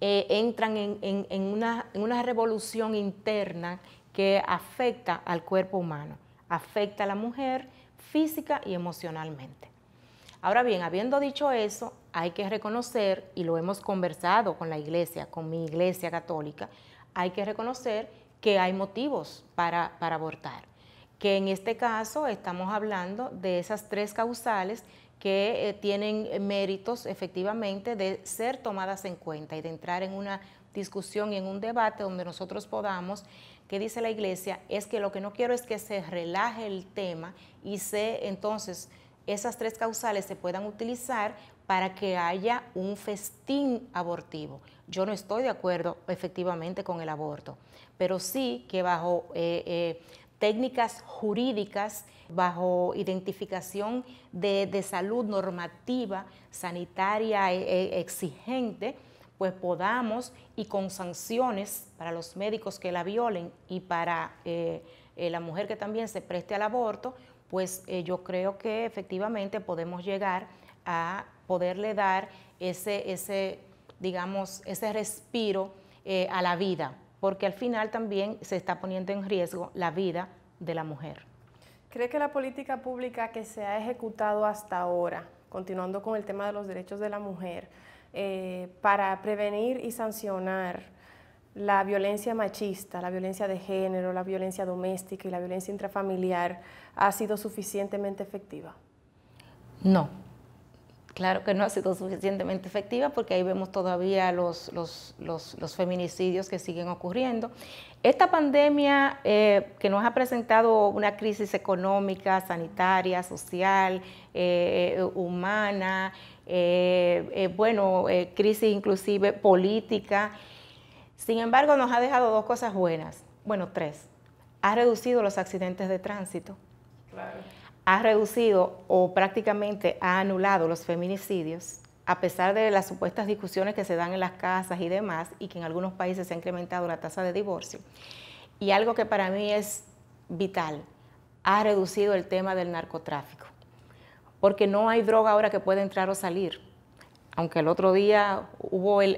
S2: eh, entran una, en una revolución interna que afecta al cuerpo humano, afecta a la mujer física y emocionalmente. Ahora bien, habiendo dicho eso, hay que reconocer, y lo hemos conversado con la iglesia, con mi iglesia católica, hay que reconocer que hay motivos para, abortar, que en este caso estamos hablando de esas tres causales que eh, tienen méritos efectivamente de ser tomadas en cuenta y de entrar en una discusión y en un debate donde nosotros podamos, que dice la iglesia, es que lo que no quiero es que se relaje el tema y se entonces esas tres causales se puedan utilizar para que haya un festín abortivo. Yo no estoy de acuerdo efectivamente con el aborto, pero sí que bajo eh, eh, técnicas jurídicas, bajo identificación de, salud normativa, sanitaria e, e, exigente, pues podamos y con sanciones para los médicos que la violen y para eh, la mujer que también se preste al aborto, pues yo creo que efectivamente podemos llegar a poderle dar ese, ese digamos, ese respiro eh, a la vida, porque al final también se está poniendo en riesgo la vida de la mujer.
S1: ¿Cree que la política pública que se ha ejecutado hasta ahora, continuando con el tema de los derechos de la mujer, eh, para prevenir y sancionar la violencia machista, la violencia de género, la violencia doméstica y la violencia intrafamiliar ha sido suficientemente efectiva? No, Claro que no ha sido suficientemente
S2: efectiva porque ahí vemos todavía los, los, feminicidios que siguen ocurriendo. Esta pandemia eh, que nos ha presentado una crisis económica, sanitaria, social, eh, eh, humana, bueno, crisis inclusive política, sin embargo nos ha dejado dos cosas buenas, bueno, tres. Ha reducido los accidentes de tránsito. Claro ha reducido o prácticamente ha anulado los feminicidios, a pesar de las supuestas discusiones que se dan en las casas y demás, y que en algunos países se ha incrementado la tasa de divorcio. Y algo que para mí es vital, ha reducido el tema del narcotráfico, porque no hay droga ahora que pueda entrar o salir, aunque el otro día hubo el,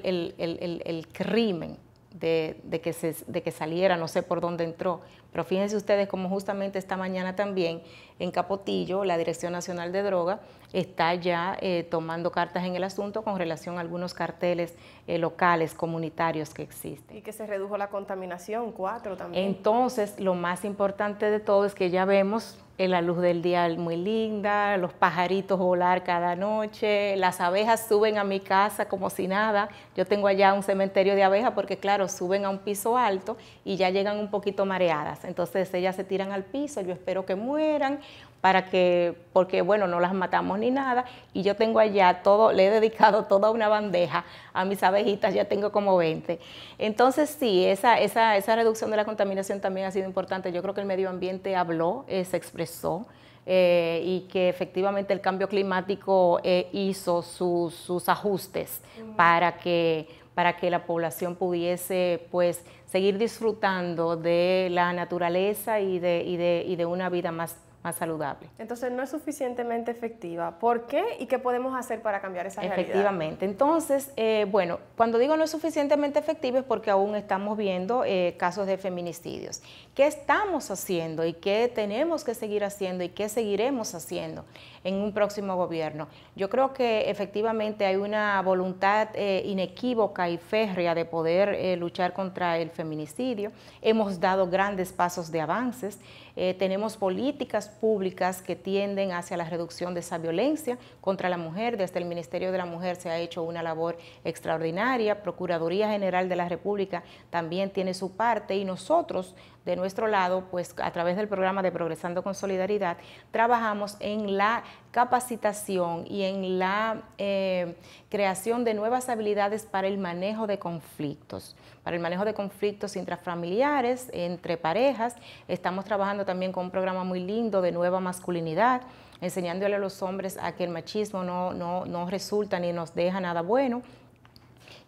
S2: crimen de, que de que saliera, no sé por dónde entró, pero fíjense ustedes como justamente esta mañana también en Capotillo, la Dirección Nacional de Droga está ya eh, tomando cartas en el asunto con relación a algunos carteles eh, locales, comunitarios que existen.
S1: Y que se redujo la contaminación, cuatro también.
S2: Entonces, lo más importante de todo es que ya vemos en eh, la luz del día muy linda, los pajaritos volar cada noche, las abejas suben a mi casa como si nada. Yo tengo allá un cementerio de abejas porque, claro, suben a un piso alto y ya llegan un poquito mareadas. Entonces ellas se tiran al piso, yo espero que mueran para que porque bueno, no las matamos ni nada y yo tengo allá todo, le he dedicado toda una bandeja a mis abejitas, ya tengo como 20. Entonces sí, esa esa reducción de la contaminación también ha sido importante. Yo creo que el medio ambiente habló, eh, se expresó. Eh, y que efectivamente el cambio climático eh, hizo sus ajustes para que para que la población pudiese pues seguir disfrutando de la naturaleza y de, y de, y de una vida más más saludable.
S1: Entonces no es suficientemente efectiva. ¿Por qué y qué podemos hacer para cambiar esa Efectivamente. realidad? Efectivamente.
S2: Entonces, eh, bueno, cuando digo no es suficientemente efectiva es porque aún estamos viendo eh, casos de feminicidios. ¿Qué estamos haciendo y qué tenemos que seguir haciendo y qué seguiremos haciendo en un próximo gobierno? Yo creo que efectivamente hay una voluntad eh, inequívoca y férrea de poder luchar contra el feminicidio. Hemos dado grandes pasos de avances. Eh, tenemos políticas públicas que tienden hacia la reducción de esa violencia contra la mujer. Desde el Ministerio de la Mujer se ha hecho una labor extraordinaria. Procuraduría General de la República también tiene su parte y nosotros de nuestro lado, pues a través del programa de Progresando con Solidaridad, trabajamos en la capacitación y en la eh, creación de nuevas habilidades para el manejo de conflictos, para el manejo de conflictos intrafamiliares, entre parejas. Estamos trabajando también con un programa muy lindo de nueva masculinidad, enseñándole a los hombres a que el machismo no, no, no resulta ni nos deja nada bueno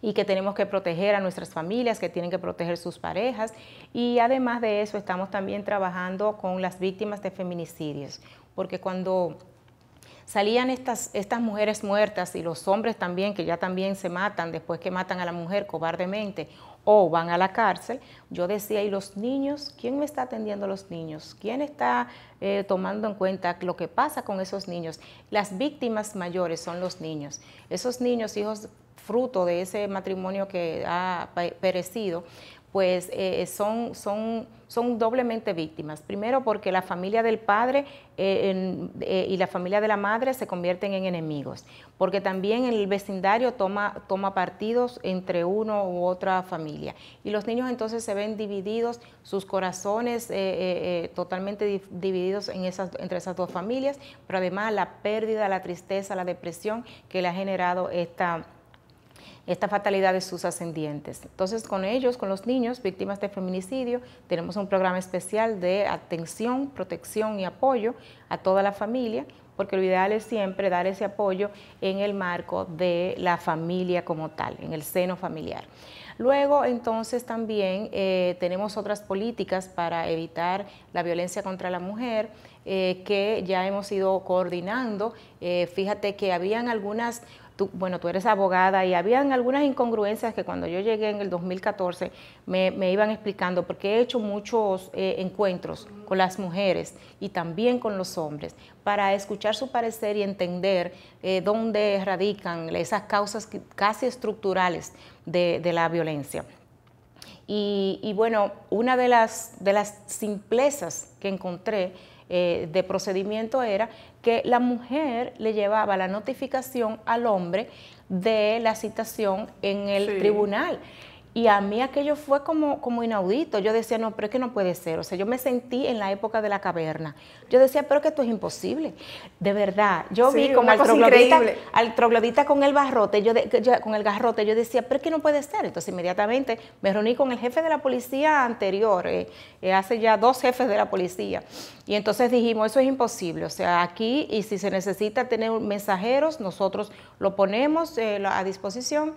S2: y que tenemos que proteger a nuestras familias, que tienen que proteger sus parejas. Y además de eso, estamos también trabajando con las víctimas de feminicidios, porque cuando salían estas, estas mujeres muertas y los hombres también, que ya también se matan después que matan a la mujer cobardemente o van a la cárcel, yo decía, ¿y los niños? ¿Quién me está atendiendo a los niños? ¿Quién está eh, tomando en cuenta lo que pasa con esos niños? Las víctimas mayores son los niños. Esos niños, hijos fruto de ese matrimonio que ha perecido, pues eh, son, son, son doblemente víctimas. Primero porque la familia del padre eh, eh, y la familia de la madre se convierten en enemigos, porque también el vecindario toma, toma partidos entre uno u otra familia. Y los niños entonces se ven divididos, sus corazones totalmente divididos en esas, entre esas dos familias, pero además la pérdida, la tristeza, la depresión que le ha generado esta esta fatalidad de sus ascendientes. Entonces, con ellos, con los niños víctimas de feminicidio, tenemos un programa especial de atención, protección y apoyo a toda la familia, porque lo ideal es siempre dar ese apoyo en el marco de la familia como tal, en el seno familiar. Luego, entonces, también eh, tenemos otras políticas para evitar la violencia contra la mujer eh, que ya hemos ido coordinando. Eh, fíjate que habían algunas bueno, tú eres abogada y habían algunas incongruencias que cuando yo llegué en el 2014 me, iban explicando, porque he hecho muchos eh, encuentros con las mujeres y también con los hombres para escuchar su parecer y entender eh, dónde radican esas causas casi estructurales de, la violencia. Y, bueno, una de las, de simplezas que encontré eh, de procedimiento era que la mujer le llevaba la notificación al hombre de la citación en el tribunal. Y a mí aquello fue como, como inaudito. Yo decía, no, pero es que no puede ser. O sea, yo me sentí en la época de la caverna. Yo decía, pero que esto es imposible. De verdad. Yo vi como al troglodita, con el yo, con el garrote. Yo decía, pero es que no puede ser. Entonces, inmediatamente me reuní con el jefe de la policía anterior, eh, eh, hace ya dos jefes de la policía. Y entonces dijimos, eso es imposible. O sea, aquí, y si se necesita tener mensajeros, nosotros lo ponemos eh, a disposición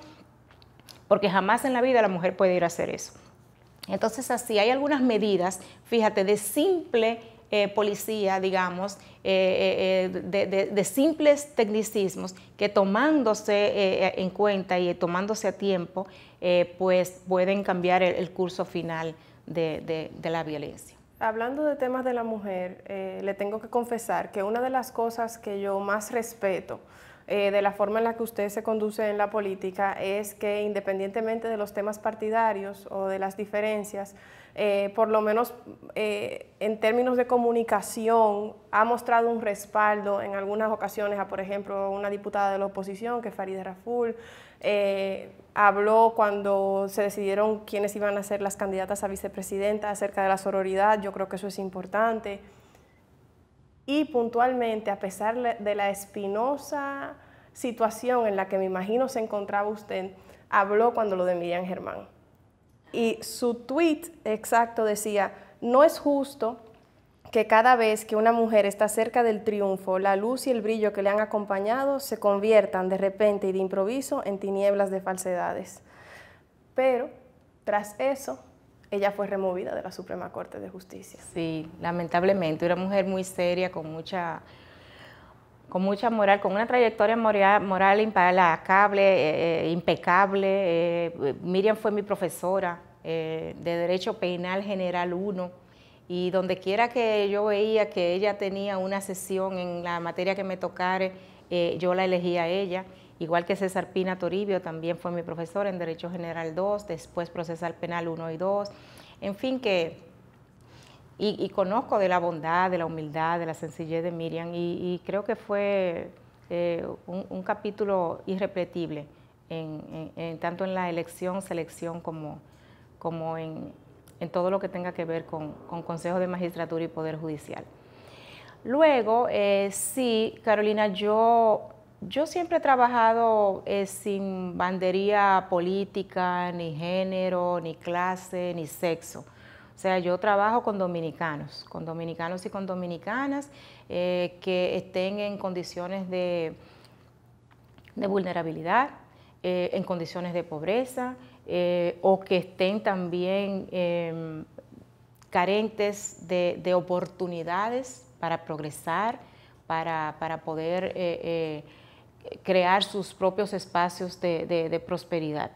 S2: porque jamás en la vida la mujer puede ir a hacer eso. Entonces, así hay algunas medidas, fíjate, de simple eh, policía, digamos, eh, eh, de, simples tecnicismos que tomándose en cuenta y tomándose a tiempo, pues pueden cambiar el, curso final de, la violencia.
S1: Hablando de temas de la mujer, le tengo que confesar que una de las cosas que yo más respeto, eh, de la forma en la que usted se conduce en la política es que independientemente de los temas partidarios o de las diferencias, eh, por lo menos eh, en términos de comunicación, ha mostrado un respaldo en algunas ocasiones a, por ejemplo, una diputada de la oposición, que es Farideh Raful, habló cuando se decidieron quiénes iban a ser las candidatas a vicepresidenta acerca de la sororidad, yo creo que eso es importante y puntualmente, a pesar de la espinosa situación en la que me imagino se encontraba usted, habló cuando lo de Miriam Germán. Y su tweet exacto decía, no es justo que cada vez que una mujer está cerca del triunfo, la luz y el brillo que le han acompañado se conviertan de repente y de improviso en tinieblas de falsedades. Pero tras eso, ella fue removida de la Suprema Corte de Justicia.
S2: Sí, lamentablemente, una mujer muy seria, con mucha, con mucha moral, con una trayectoria moral, moral eh, eh, impecable. Eh, Miriam fue mi profesora de Derecho Penal General 1 y donde quiera que yo veía que ella tenía una sesión en la materia que me tocara, yo la elegía a ella Igual que César Pina Toribio, también fue mi profesor en Derecho General 2, después Procesal Penal 1 y 2. En fin, que y, conozco de la bondad, de la humildad, de la sencillez de Miriam y, creo que fue eh, un, capítulo irrepetible, en, tanto en la elección, selección como, como en, todo lo que tenga que ver con, con Consejo de Magistratura y Poder Judicial. Luego, eh, sí, Carolina, yo yo siempre he trabajado eh, sin bandería política, ni género, ni clase, ni sexo. O sea, yo trabajo con dominicanos, con dominicanos y con dominicanas eh, que estén en condiciones de, de vulnerabilidad, eh, en condiciones de pobreza o que estén también em, carentes de, oportunidades para progresar, para, para poder crear sus propios espacios de, prosperidad.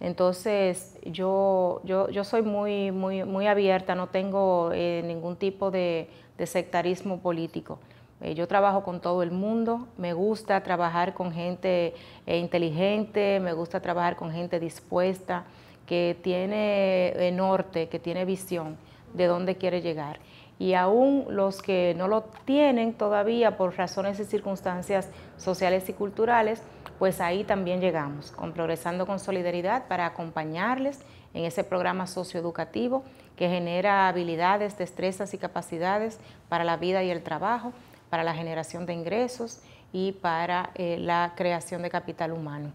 S2: Entonces, yo, yo, soy muy, muy, muy abierta, no tengo eh, ningún tipo de, sectarismo político. Eh, yo trabajo con todo el mundo, me gusta trabajar con gente eh, inteligente, me gusta trabajar con gente dispuesta, que tiene norte, que tiene visión de dónde quiere llegar y aún los que no lo tienen todavía por razones y circunstancias sociales y culturales, pues ahí también llegamos, con Progresando con Solidaridad para acompañarles en ese programa socioeducativo que genera habilidades, destrezas y capacidades para la vida y el trabajo, para la generación de ingresos y para eh, la creación de capital humano.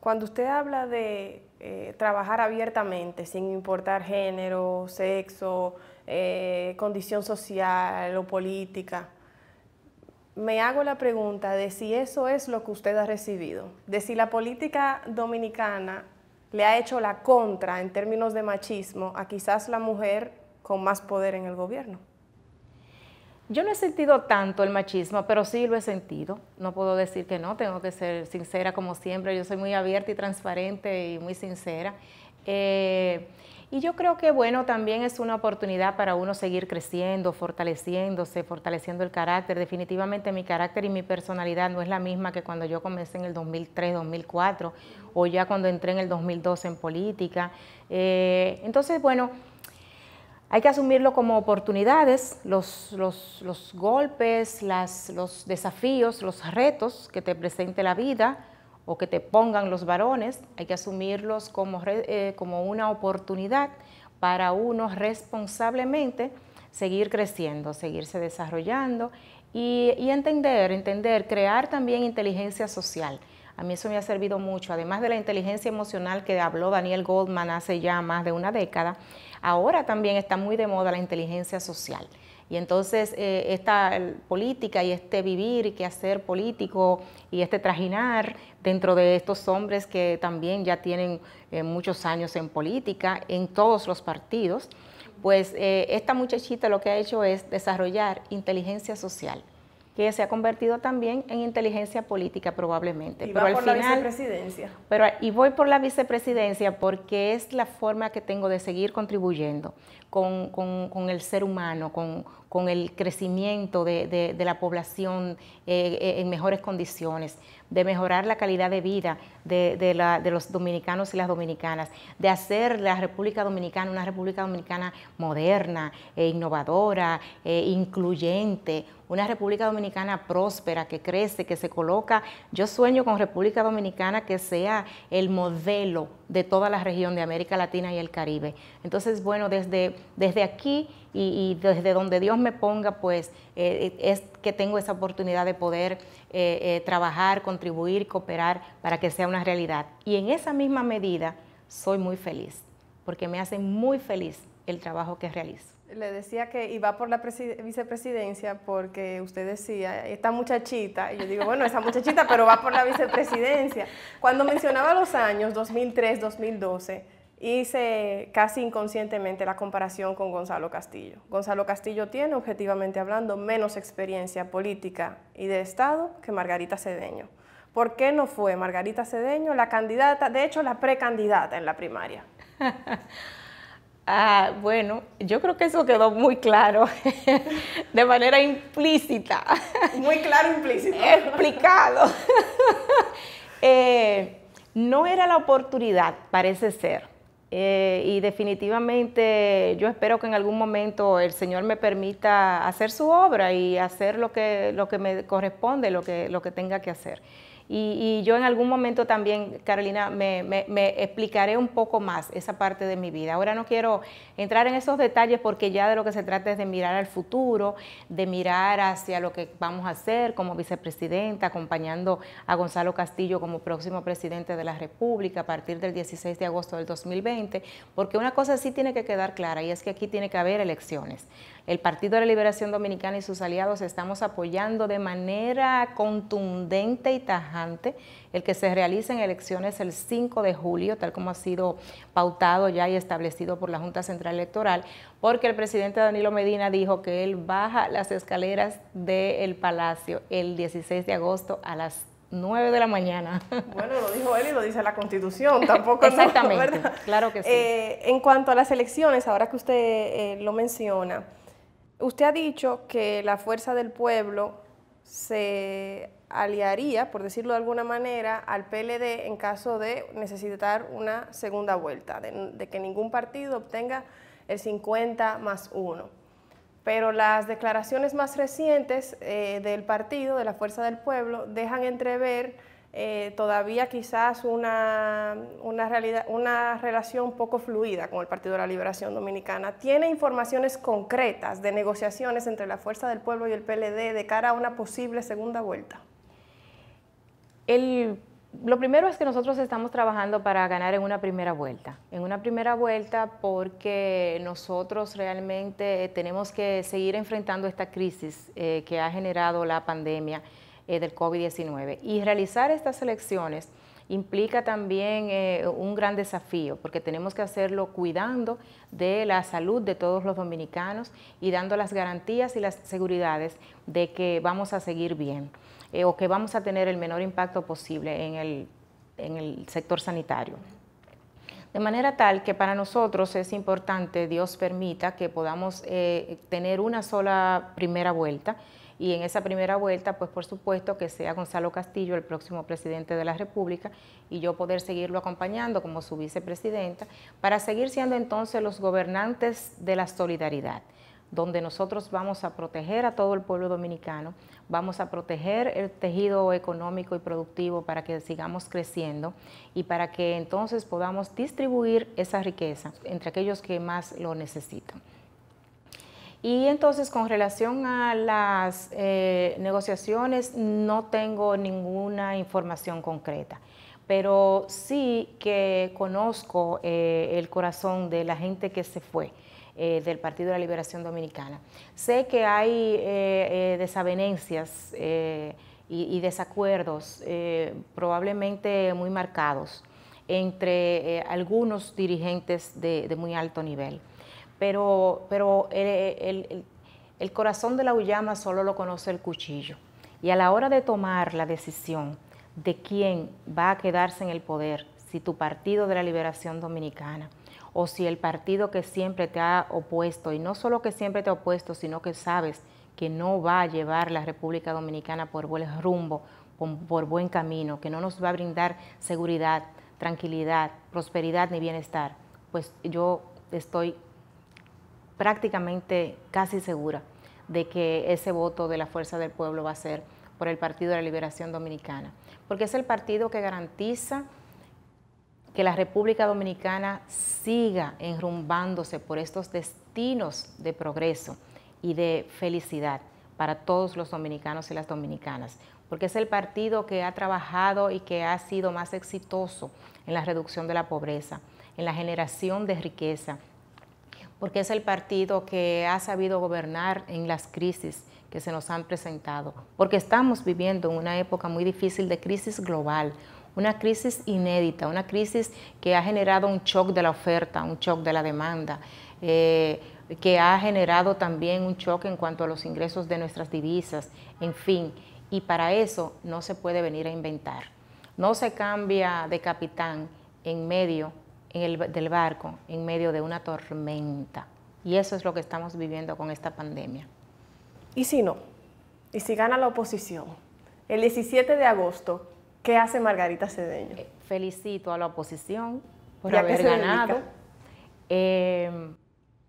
S1: Cuando usted habla de eh, trabajar abiertamente, sin importar género, sexo, eh, condición social o política, me hago la pregunta de si eso es lo que usted ha recibido, de si la política dominicana le ha hecho la contra en términos de machismo a quizás la mujer con más poder en el gobierno. Yo no he sentido tanto
S2: el machismo, pero sí lo he sentido. No puedo decir que no, tengo que ser sincera como siempre. Yo soy muy abierta y transparente y muy sincera. Eh, y yo creo que, bueno, también es una oportunidad para uno seguir creciendo, fortaleciéndose, fortaleciendo el carácter. Definitivamente mi carácter y mi personalidad no es la misma que cuando yo comencé en el 2003, 2004 o ya cuando entré en el 2002 en política. Eh, entonces, bueno, hay que asumirlo como oportunidades, los, los, los golpes, los desafíos, los retos que te presente la vida o que te pongan los varones, hay que asumirlos como, eh, como una oportunidad para uno responsablemente seguir creciendo, seguirse desarrollando y, y, entender, entender, crear también inteligencia social. A mí eso me ha servido mucho, además de la inteligencia emocional que habló Daniel Goldman hace ya más de una década, Ahora también está muy de moda la inteligencia social. Y entonces eh, esta política y este vivir y hacer político y este trajinar dentro de estos hombres que también ya tienen eh, muchos años en política, en todos los partidos, pues eh, esta muchachita lo que ha hecho es desarrollar inteligencia social que se ha convertido también en inteligencia política probablemente. Y pero al por final, la
S1: vicepresidencia.
S2: Pero, y voy por la vicepresidencia porque es la forma que tengo de seguir contribuyendo con, con, el ser humano, con, el crecimiento de, de, la población eh, eh, en mejores condiciones de mejorar la calidad de vida de, los dominicanos y las dominicanas, de hacer la República Dominicana una República Dominicana moderna, e innovadora, e incluyente, una República Dominicana próspera, que crece, que se coloca. Yo sueño con República Dominicana que sea el modelo de toda la región de América Latina y el Caribe. Entonces, bueno, desde, desde aquí y, desde donde Dios me ponga, pues eh, eh, es que tengo esa oportunidad de poder eh, trabajar, contribuir, cooperar para que sea una realidad. Y en esa misma medida soy muy feliz, porque me hace muy feliz el trabajo que realizo.
S1: Le decía que iba por la vicepresidencia porque usted decía, esta muchachita, y yo digo, bueno, esa muchachita, pero va por la vicepresidencia. Cuando mencionaba los años 2003, 2012, hice casi inconscientemente la comparación con Gonzalo Castillo. Gonzalo Castillo tiene, objetivamente hablando, menos experiencia política y de Estado que Margarita Cedeño. ¿Por qué no fue Margarita Cedeño la candidata, de hecho la precandidata en la primaria? Ah,
S2: bueno, yo creo que eso quedó muy claro, de manera implícita. Muy claro, implícito. Explicado. Eh, no era la oportunidad, parece ser. Eh, y definitivamente yo espero que en algún momento el Señor me permita hacer su obra y hacer lo que, lo que me corresponde, lo que tenga que hacer. Y, yo en algún momento también, Carolina, me, me, explicaré un poco más esa parte de mi vida. Ahora no quiero entrar en esos detalles porque ya de lo que se trata es de mirar al futuro, de mirar hacia lo que vamos a hacer como vicepresidenta, acompañando a Gonzalo Castillo como próximo presidente de la República a partir del 16 de agosto del 2020, porque una cosa sí tiene que quedar clara y es que aquí tiene que haber elecciones. El Partido de la Liberación Dominicana y sus aliados estamos apoyando de manera contundente y tajante el que se realicen elecciones el 5 de julio, tal como ha sido pautado ya y establecido por la Junta Central Electoral, porque el presidente Danilo Medina dijo que él baja las escaleras del Palacio el 16 de agosto a las 9 de la mañana.
S1: Bueno, lo dijo él y lo dice la Constitución, tampoco. Exactamente, claro que sí. Eh, en cuanto a las elecciones, ahora que usted eh, lo menciona, Usted ha dicho que la fuerza del pueblo se aliaría, por decirlo de alguna manera, al PLD en caso de necesitar una segunda vuelta, de, que ningún partido obtenga el 50 más 1. Pero las declaraciones más recientes eh, del partido, de la Fuerza del Pueblo, dejan entrever eh, todavía quizás una, una, realidad, relación poco fluida con el Partido de la Liberación Dominicana. ¿Tiene informaciones concretas de negociaciones entre la Fuerza del Pueblo y el PLD de cara a una posible segunda vuelta? lo primero es que nosotros
S2: estamos trabajando para ganar en una primera vuelta. En una primera vuelta porque nosotros realmente eh, tenemos que seguir enfrentando esta crisis eh, que ha generado la pandemia eh, del COVID-19. Y realizar estas elecciones implica también eh, un gran desafío, porque tenemos que hacerlo cuidando de la salud de todos los dominicanos y dando las garantías y las seguridades de que vamos a seguir bien eh, o que vamos a tener el menor impacto posible en el, sector sanitario. De manera tal que para nosotros es importante, Dios permita, que podamos tener una sola primera vuelta y en esa primera vuelta, pues por supuesto que sea Gonzalo Castillo el próximo presidente de la República y yo poder seguirlo acompañando como su vicepresidenta para seguir siendo entonces los gobernantes de la solidaridad donde nosotros vamos a proteger a todo el pueblo dominicano, vamos a proteger el tejido económico y productivo para que sigamos creciendo y para que entonces podamos distribuir esa riqueza entre aquellos que más lo necesitan. Y entonces con relación a las eh, negociaciones no tengo ninguna información concreta, pero sí que conozco eh, el corazón de la gente que se fue. Eh, del Partido de la Liberación Dominicana. Sé que hay desavenencias y, desacuerdos probablemente muy marcados entre algunos dirigentes de muy alto nivel pero, eh, el, corazón de la Ullama solo lo conoce el cuchillo. Y a la hora de tomar la decisión de quién va a quedarse en el poder, si tu partido de la liberación dominicana o si el partido que siempre te ha opuesto, y no solo que siempre te ha opuesto, sino que sabes que no va a llevar la República Dominicana por buen rumbo, por buen camino, que no nos va a brindar seguridad, tranquilidad, prosperidad ni bienestar, pues yo estoy prácticamente casi segura de que ese voto de la Fuerza del Pueblo va a ser por el Partido de la Liberación Dominicana, porque es el partido que garantiza que la República Dominicana siga enrumbándose por estos destinos de progreso y de felicidad para todos los dominicanos y las dominicanas, porque es el partido que ha trabajado y que ha sido más exitoso en la reducción de la pobreza, en la generación de riqueza, porque es el partido que ha sabido gobernar en las crisis que se nos han presentado, porque estamos viviendo en una época muy difícil de crisis global, una crisis inédita, una crisis que ha generado un shock de la oferta, un shock de la demanda, eh, que ha generado también un shock en cuanto a los ingresos de nuestras divisas, en fin, y para eso no se puede venir a inventar. No se cambia de capitán en medio del barco en medio de una tormenta.
S1: Y eso es lo que estamos viviendo con esta pandemia. ¿Y si no? ¿Y si gana la oposición? El 17 de agosto, ¿qué hace Margarita Cedeño? Eh, felicito a la oposición por haber ganado. Em,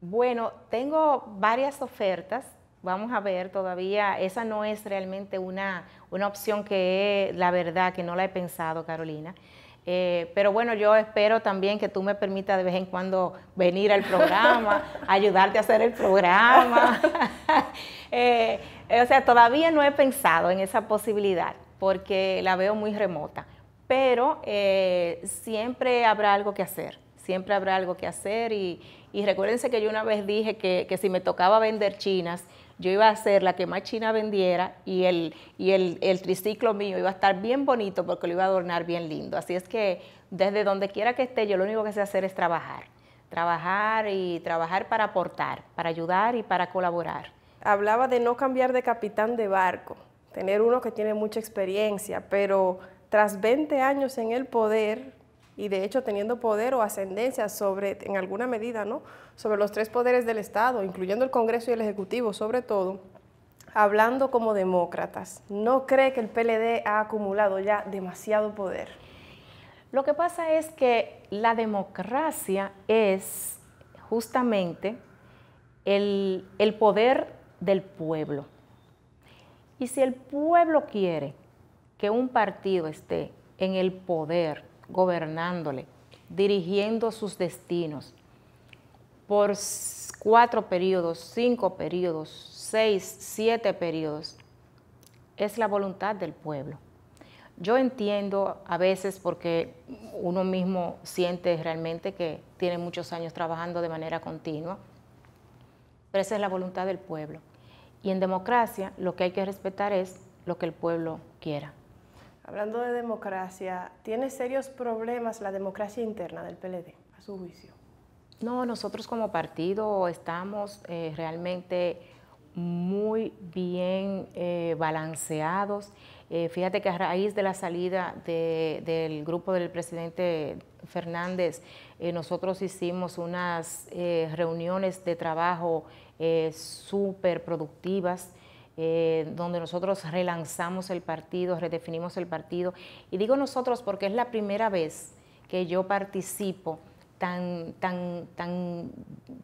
S2: bueno, tengo varias ofertas. Vamos a ver todavía, esa no es realmente una, una opción que la verdad que no la he pensado, Carolina eh, pero bueno, yo espero también que tú me permitas de vez en cuando venir al programa, ayudarte a hacer el programa. Eh, eh, o sea, todavía no he pensado en esa posibilidad porque la veo muy remota, pero siempre habrá algo que hacer, siempre habrá algo que hacer y, y recuérdense que yo una vez dije que, que si me tocaba vender chinas, yo iba a ser la que más china vendiera y el, y el, triciclo mío iba a estar bien bonito porque lo iba a adornar bien lindo. Así es que desde donde quiera que esté, yo lo único que sé hacer es trabajar. Trabajar y trabajar para
S1: aportar, para ayudar y para colaborar. Hablaba de no cambiar de capitán de barco, tener uno que tiene mucha experiencia, pero tras 20 años en el poder, y de hecho teniendo poder o ascendencia sobre, en alguna medida, ¿no? sobre los tres poderes del Estado, incluyendo el Congreso y el Ejecutivo, sobre todo, hablando como demócratas. ¿No cree que el PLD ha acumulado ya demasiado poder? Lo que pasa es que la democracia es justamente
S2: el, el poder del pueblo. Y si el pueblo quiere que un partido esté en el poder, gobernándole, dirigiendo sus destinos por cuatro periodos, cinco periodos, seis, siete periodos. Es la voluntad del pueblo. Yo entiendo a veces porque uno mismo siente realmente que tiene muchos años trabajando de manera continua, pero esa es la voluntad del pueblo. Y en democracia lo que hay que respetar es lo que el pueblo quiera
S1: hablando de democracia, tiene serios problemas la democracia interna del PLD, a su juicio.
S2: No, nosotros como partido estamos eh, realmente muy bien eh, balanceados. Eh, fíjate que a raíz de la salida del grupo del presidente Fernández, nosotros hicimos unas reuniones de trabajo súper productivas eh, donde nosotros relanzamos el partido, redefinimos el partido. Y digo nosotros porque es la primera vez que yo participo tan, tan, tan,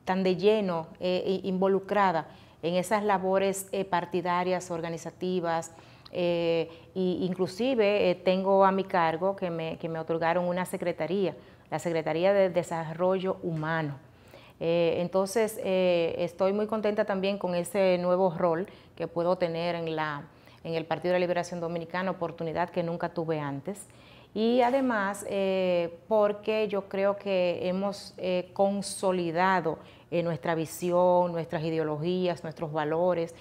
S2: tan de lleno, eh, involucrada en esas labores eh, partidarias, organizativas, eh, e inclusive eh, tengo a mi cargo que me, que me, otorgaron una secretaría, la Secretaría de Desarrollo Humano. entonces, estoy muy contenta también con ese nuevo rol que puedo tener en, la, en el Partido de la Liberación Dominicana, oportunidad que nunca tuve antes. Y además, eh, porque yo creo que hemos eh, consolidado eh, nuestra visión, nuestras ideologías, nuestros valores,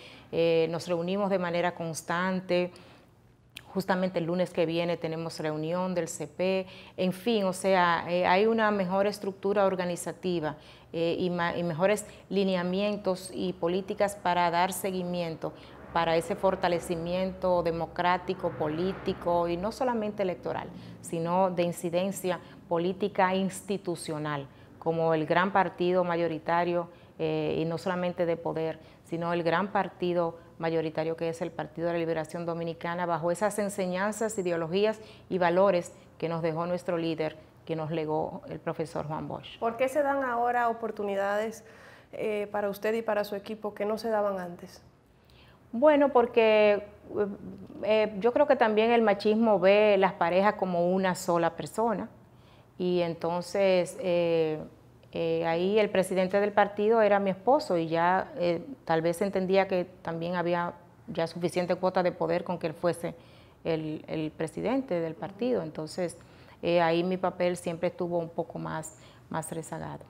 S2: nos reunimos de manera constante, justamente el lunes que viene tenemos reunión del CP, en fin, o sea, eh, hay una mejor estructura organizativa eh, y, mejores lineamientos y políticas para dar seguimiento para ese fortalecimiento democrático, político y no solamente electoral, sino de incidencia política e institucional, como el gran partido mayoritario eh, y no solamente de poder, sino el gran partido mayoritario que es el Partido de la Liberación Dominicana, bajo esas enseñanzas, ideologías y valores que nos dejó nuestro líder, que nos legó el profesor Juan Bosch.
S1: ¿Por qué se dan ahora oportunidades eh, para usted y para su equipo que no se daban antes? Bueno, porque eh,
S2: eh, yo creo que también el machismo ve las parejas como una sola persona y entonces... Eh, ahí el presidente del partido era mi esposo y ya eh, tal vez entendía que también había ya suficiente cuota de poder con que él fuese el, presidente del partido. Entonces eh, ahí mi papel siempre estuvo un poco más, más rezagado.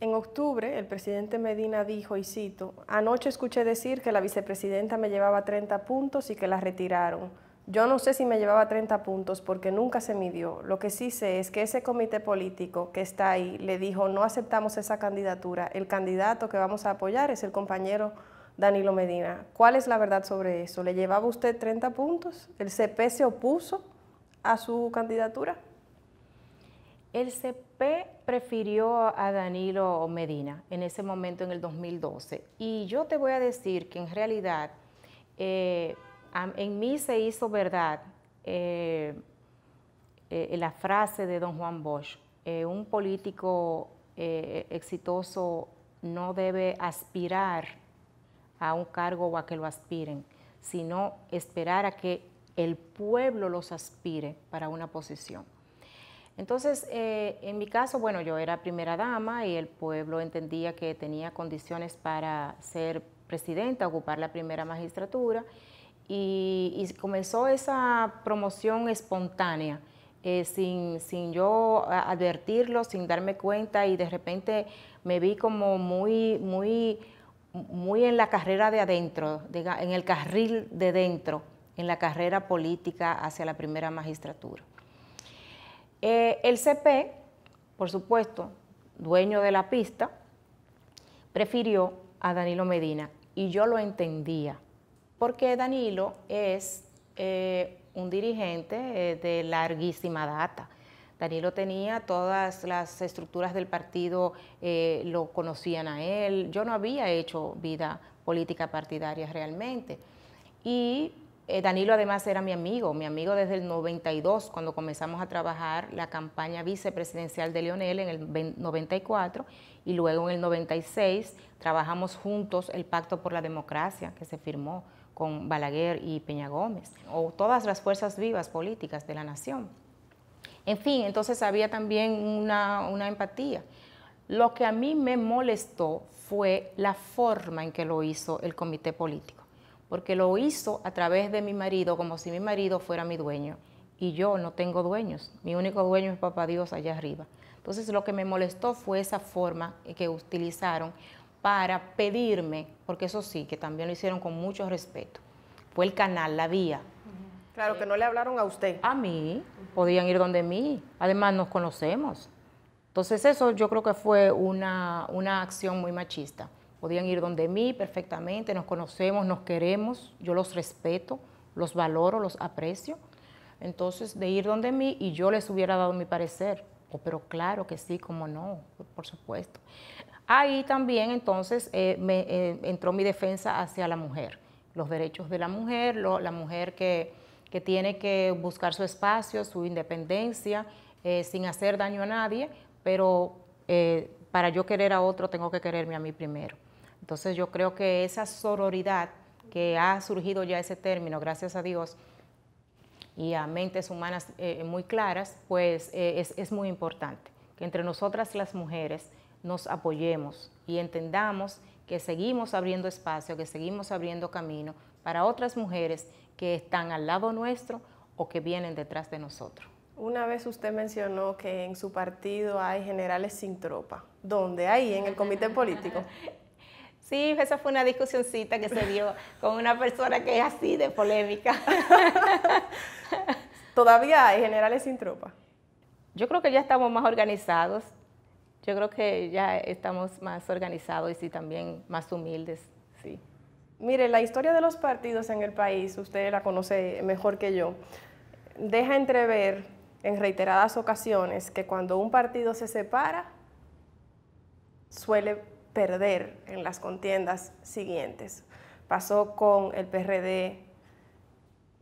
S1: En octubre, el presidente Medina dijo, y cito, anoche escuché decir que la vicepresidenta me llevaba 30 puntos y que la retiraron. Yo no sé si me llevaba 30 puntos porque nunca se midió. Lo que sí sé es que ese comité político que está ahí le dijo no aceptamos esa candidatura. El candidato que vamos a apoyar es el compañero Danilo Medina. ¿Cuál es la verdad sobre eso? ¿Le llevaba usted 30 puntos? ¿El CP se opuso a su candidatura?
S2: El CP prefirió a Danilo Medina en ese momento en el 2012. Y yo te voy a decir que en realidad... Eh, en mí se hizo verdad eh, eh, la frase de don Juan Bosch, eh, un político exitoso no debe aspirar a un cargo o a que lo aspiren, sino esperar a que el pueblo los aspire para una posición. Entonces, en mi caso, bueno, yo era primera dama y el pueblo entendía que tenía condiciones para ser presidenta, ocupar la primera magistratura y, comenzó esa promoción espontánea. Eh, sin, yo advertirlo, sin darme cuenta y de repente me vi como muy, muy, muy en la carrera de adentro, en el carril de dentro, en la carrera política hacia la primera magistratura. Eh, el CP, por supuesto, dueño de la pista, prefirió a Danilo Medina y yo lo entendía porque Danilo es eh, un dirigente eh, de larguísima data. Danilo tenía todas las estructuras del partido, eh, lo conocían a él. Yo no había hecho vida política partidaria realmente. Y Danilo además era mi amigo, mi amigo desde el 92, cuando comenzamos a trabajar la campaña vicepresidencial de Leonel en el 94 y luego en el 96 trabajamos juntos el Pacto por la Democracia que se firmó con Balaguer y Peña Gómez, o todas las fuerzas vivas políticas de la nación. En fin, entonces había también una, empatía. Lo que a mí me molestó fue la forma en que lo hizo el comité político, porque lo hizo a través de mi marido, como si mi marido fuera mi dueño, y yo no tengo dueños, mi único dueño es Papá Dios allá arriba. Entonces lo que me molestó fue esa forma que utilizaron para pedirme, porque eso sí, que también lo hicieron con mucho respeto, fue el canal, la vía.
S1: Claro, que no le hablaron a usted. A mí,
S2: podían ir donde mí, además nos conocemos. Entonces eso yo creo que fue una, acción muy machista. Podían ir donde mí perfectamente, nos conocemos, nos queremos, yo los respeto, los valoro, los aprecio. Entonces, de ir donde mí y yo les hubiera dado mi parecer. Oh, pero claro que sí, como no, por supuesto. Ahí también entonces eh, me, eh, entró mi defensa hacia la mujer, los derechos de la mujer, la mujer que, tiene que buscar su espacio, su independencia, eh, sin hacer daño a nadie, pero para yo querer a otro tengo que quererme a mí primero. Entonces yo creo que esa sororidad que ha surgido ya ese término, gracias a Dios, y a mentes humanas muy claras, pues es, es muy importante, que entre nosotras las mujeres nos apoyemos y entendamos que seguimos abriendo espacio, que seguimos abriendo camino para otras mujeres que están al lado nuestro o que vienen detrás de nosotros.
S1: Una vez usted mencionó que en su partido hay generales sin tropa. ¿Dónde? Ahí, en el comité político. Sí, esa fue una discusioncita que se dio con una persona que es así de
S2: polémica. ¿Todavía hay generales sin tropa? Yo creo que ya estamos más organizados yo creo que ya estamos más organizados y también más humildes, sí.
S1: Mire, la historia de los partidos en el país, usted la conoce mejor que yo, deja entrever en reiteradas ocasiones que cuando un partido se separa, suele perder en las contiendas siguientes. Pasó con el PRD,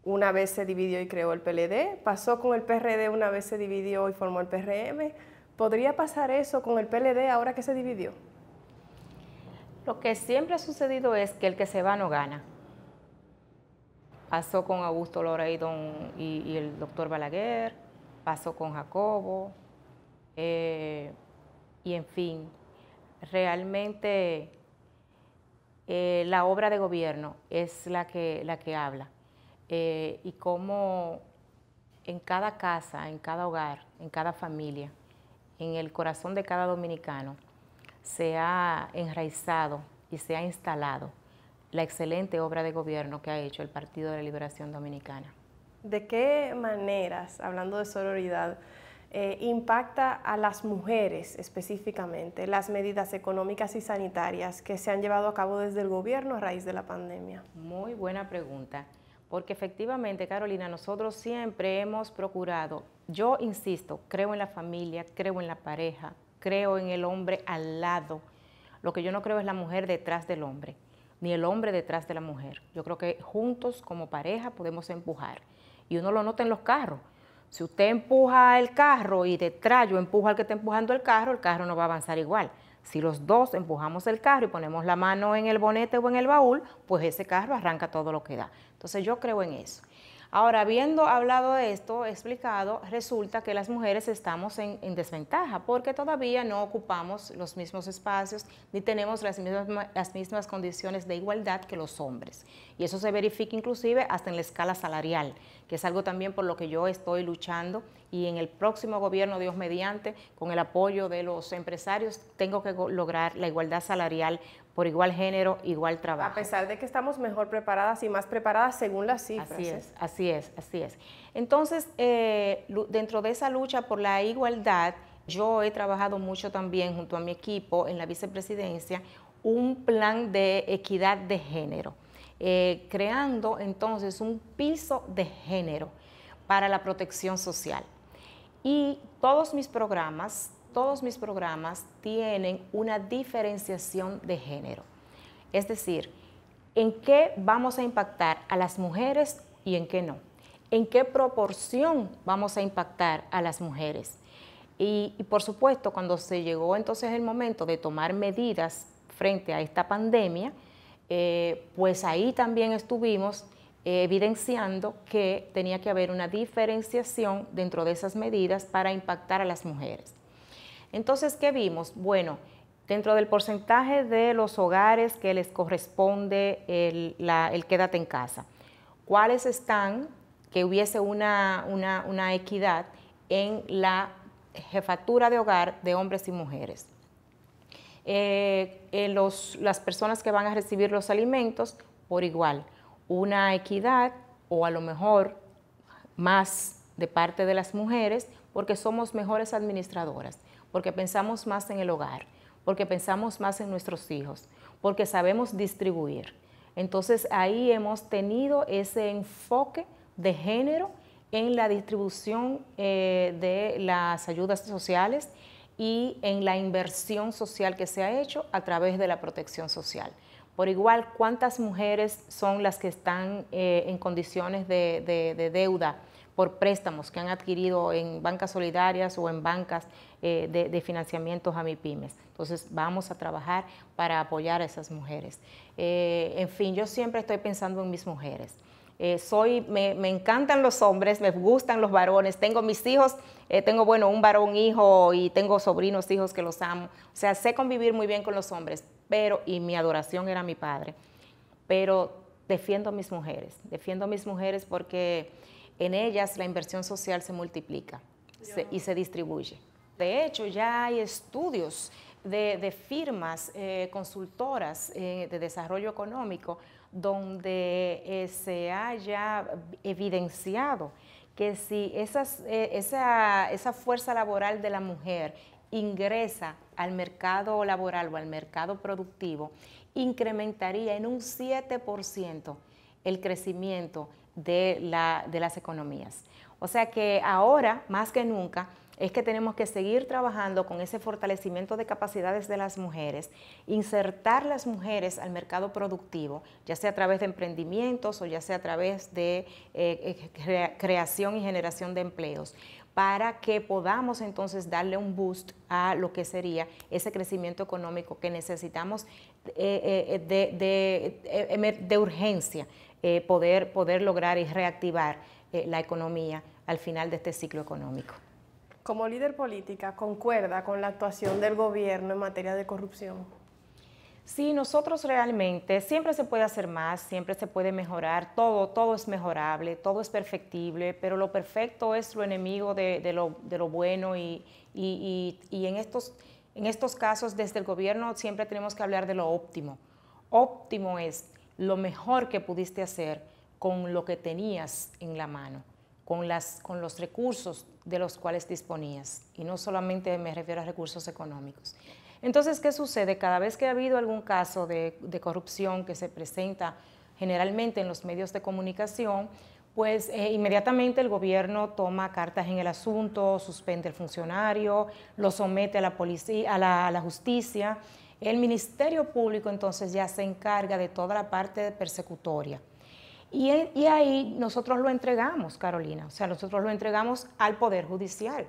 S1: una vez se dividió y creó el PLD, pasó con el PRD, una vez se dividió y formó el PRM, ¿Podría pasar eso con el PLD ahora que se dividió? Lo que
S2: siempre ha sucedido es que el que se va no gana. Pasó con Augusto Lora y, y, el doctor Balaguer, pasó con Jacobo, eh, y en fin, realmente eh, la obra de gobierno es la que, la que habla eh, y cómo en cada casa, en cada hogar, en cada familia en el corazón de cada dominicano se ha enraizado y se ha instalado la excelente obra de gobierno que ha hecho el Partido de la Liberación Dominicana.
S1: ¿De qué maneras, hablando de sororidad, eh, impacta a las mujeres específicamente las medidas económicas y sanitarias que se han llevado a cabo desde el gobierno a raíz de la pandemia?
S2: Muy buena pregunta porque efectivamente, Carolina, nosotros siempre hemos procurado, yo insisto, creo en la familia, creo en la pareja, creo en el hombre al lado. Lo que yo no creo es la mujer detrás del hombre, ni el hombre detrás de la mujer. Yo creo que juntos como pareja podemos empujar. Y uno lo nota en los carros. Si usted empuja el carro y detrás yo empujo al que está empujando el carro, el carro no va a avanzar igual. Si los dos empujamos el carro y ponemos la mano en el bonete o en el baúl, pues ese carro arranca todo lo que da. Entonces yo creo en eso. Ahora, habiendo hablado de esto, explicado, resulta que las mujeres estamos en, desventaja porque todavía no ocupamos los mismos espacios ni tenemos las mismas, las mismas condiciones de igualdad que los hombres. Y eso se verifica inclusive hasta en la escala salarial, que es algo también por lo que yo estoy luchando y en el próximo gobierno, Dios mediante, con el apoyo de los empresarios, tengo que lograr la igualdad salarial por igual género, igual trabajo. A pesar de que estamos mejor preparadas y más preparadas según las cifras. Así es, ¿eh? así es, así es. Entonces, eh, dentro de esa lucha por la igualdad, yo he trabajado mucho también junto a mi equipo en la vicepresidencia un plan de equidad de género, eh, creando entonces un piso de género para la protección social. Y todos mis programas todos mis programas tienen una diferenciación de género. Es decir, en qué vamos a impactar a las mujeres y en qué no. En qué proporción vamos a impactar a las mujeres. Y, por supuesto, cuando se llegó entonces el momento de tomar medidas frente a esta pandemia, eh, pues ahí también estuvimos eh, evidenciando que tenía que haber una diferenciación dentro de esas medidas para impactar a las mujeres. Entonces, ¿qué vimos? Bueno, dentro del porcentaje de los hogares que les corresponde el, quédate en casa, ¿cuáles están que hubiese una, equidad en la jefatura de hogar de hombres y mujeres? Eh, las personas que van a recibir los alimentos por igual, una equidad o a lo mejor más de parte de las mujeres porque somos mejores administradoras porque pensamos más en el hogar, porque pensamos más en nuestros hijos, porque sabemos distribuir. Entonces ahí hemos tenido ese enfoque de género en la distribución eh, de las ayudas sociales y en la inversión social que se ha hecho a través de la protección social. Por igual, ¿cuántas mujeres son las que están eh, en condiciones de, de, deuda por préstamos que han adquirido en bancas solidarias o en bancas eh, de, financiamientos a mi pymes. Entonces vamos a trabajar para apoyar a esas mujeres. Eh, en fin, yo siempre estoy pensando en mis mujeres. Eh, soy, me, encantan los hombres, me gustan los varones, tengo mis hijos, tengo, bueno, un varón hijo y tengo sobrinos hijos que los amo. O sea, sé convivir muy bien con los hombres, pero, y mi adoración era mi padre, pero defiendo a mis mujeres, defiendo a mis mujeres porque en ellas la inversión social se multiplica y se distribuye. De hecho, ya hay estudios de, firmas eh, consultoras eh, de desarrollo económico donde eh, se haya evidenciado que si esa, fuerza laboral de la mujer ingresa al mercado laboral o al mercado productivo, incrementaría en un 7% el crecimiento de las economías. O sea que ahora, más que nunca, es que tenemos que seguir trabajando con ese fortalecimiento de capacidades de las mujeres, insertar las mujeres al mercado productivo, ya sea a través de emprendimientos o ya sea a través de eh, eh, creación y generación de empleos para que podamos entonces darle un boost a lo que sería ese crecimiento económico que necesitamos eh, de, de, urgencia poder, poder lograr y reactivar la economía al final de este ciclo económico
S1: como líder política concuerda con la actuación del gobierno en materia de corrupción? Sí,
S2: nosotros realmente siempre se puede hacer más, siempre se puede mejorar, todo, todo es mejorable, todo es perfectible, pero lo perfecto es lo enemigo de, lo, bueno y, y en, estos, en estos casos desde el gobierno siempre tenemos que hablar de lo óptimo. Óptimo es lo mejor que pudiste hacer con lo que tenías en la mano con, los recursos de los cuales disponías. Y no solamente me refiero a recursos económicos. Entonces, ¿qué sucede? Cada vez que ha habido algún caso de, corrupción que se presenta generalmente en los medios de comunicación, pues eh, inmediatamente el gobierno toma cartas en el asunto, suspende al funcionario, lo somete a la justicia. El Ministerio Público entonces ya se encarga de toda la parte persecutoria. Y, ahí nosotros lo entregamos, Carolina, o sea, nosotros lo entregamos al Poder Judicial.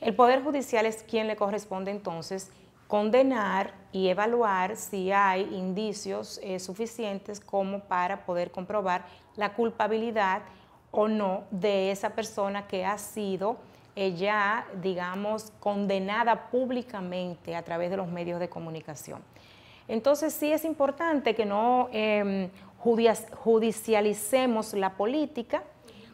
S2: El Poder Judicial es quien le corresponde entonces condenar y evaluar si hay indicios eh, suficientes como para poder comprobar la culpabilidad o no de esa persona que ha sido eh, ya, digamos, condenada públicamente a través de los medios de comunicación. Entonces sí es importante que no em, judicialicemos la política,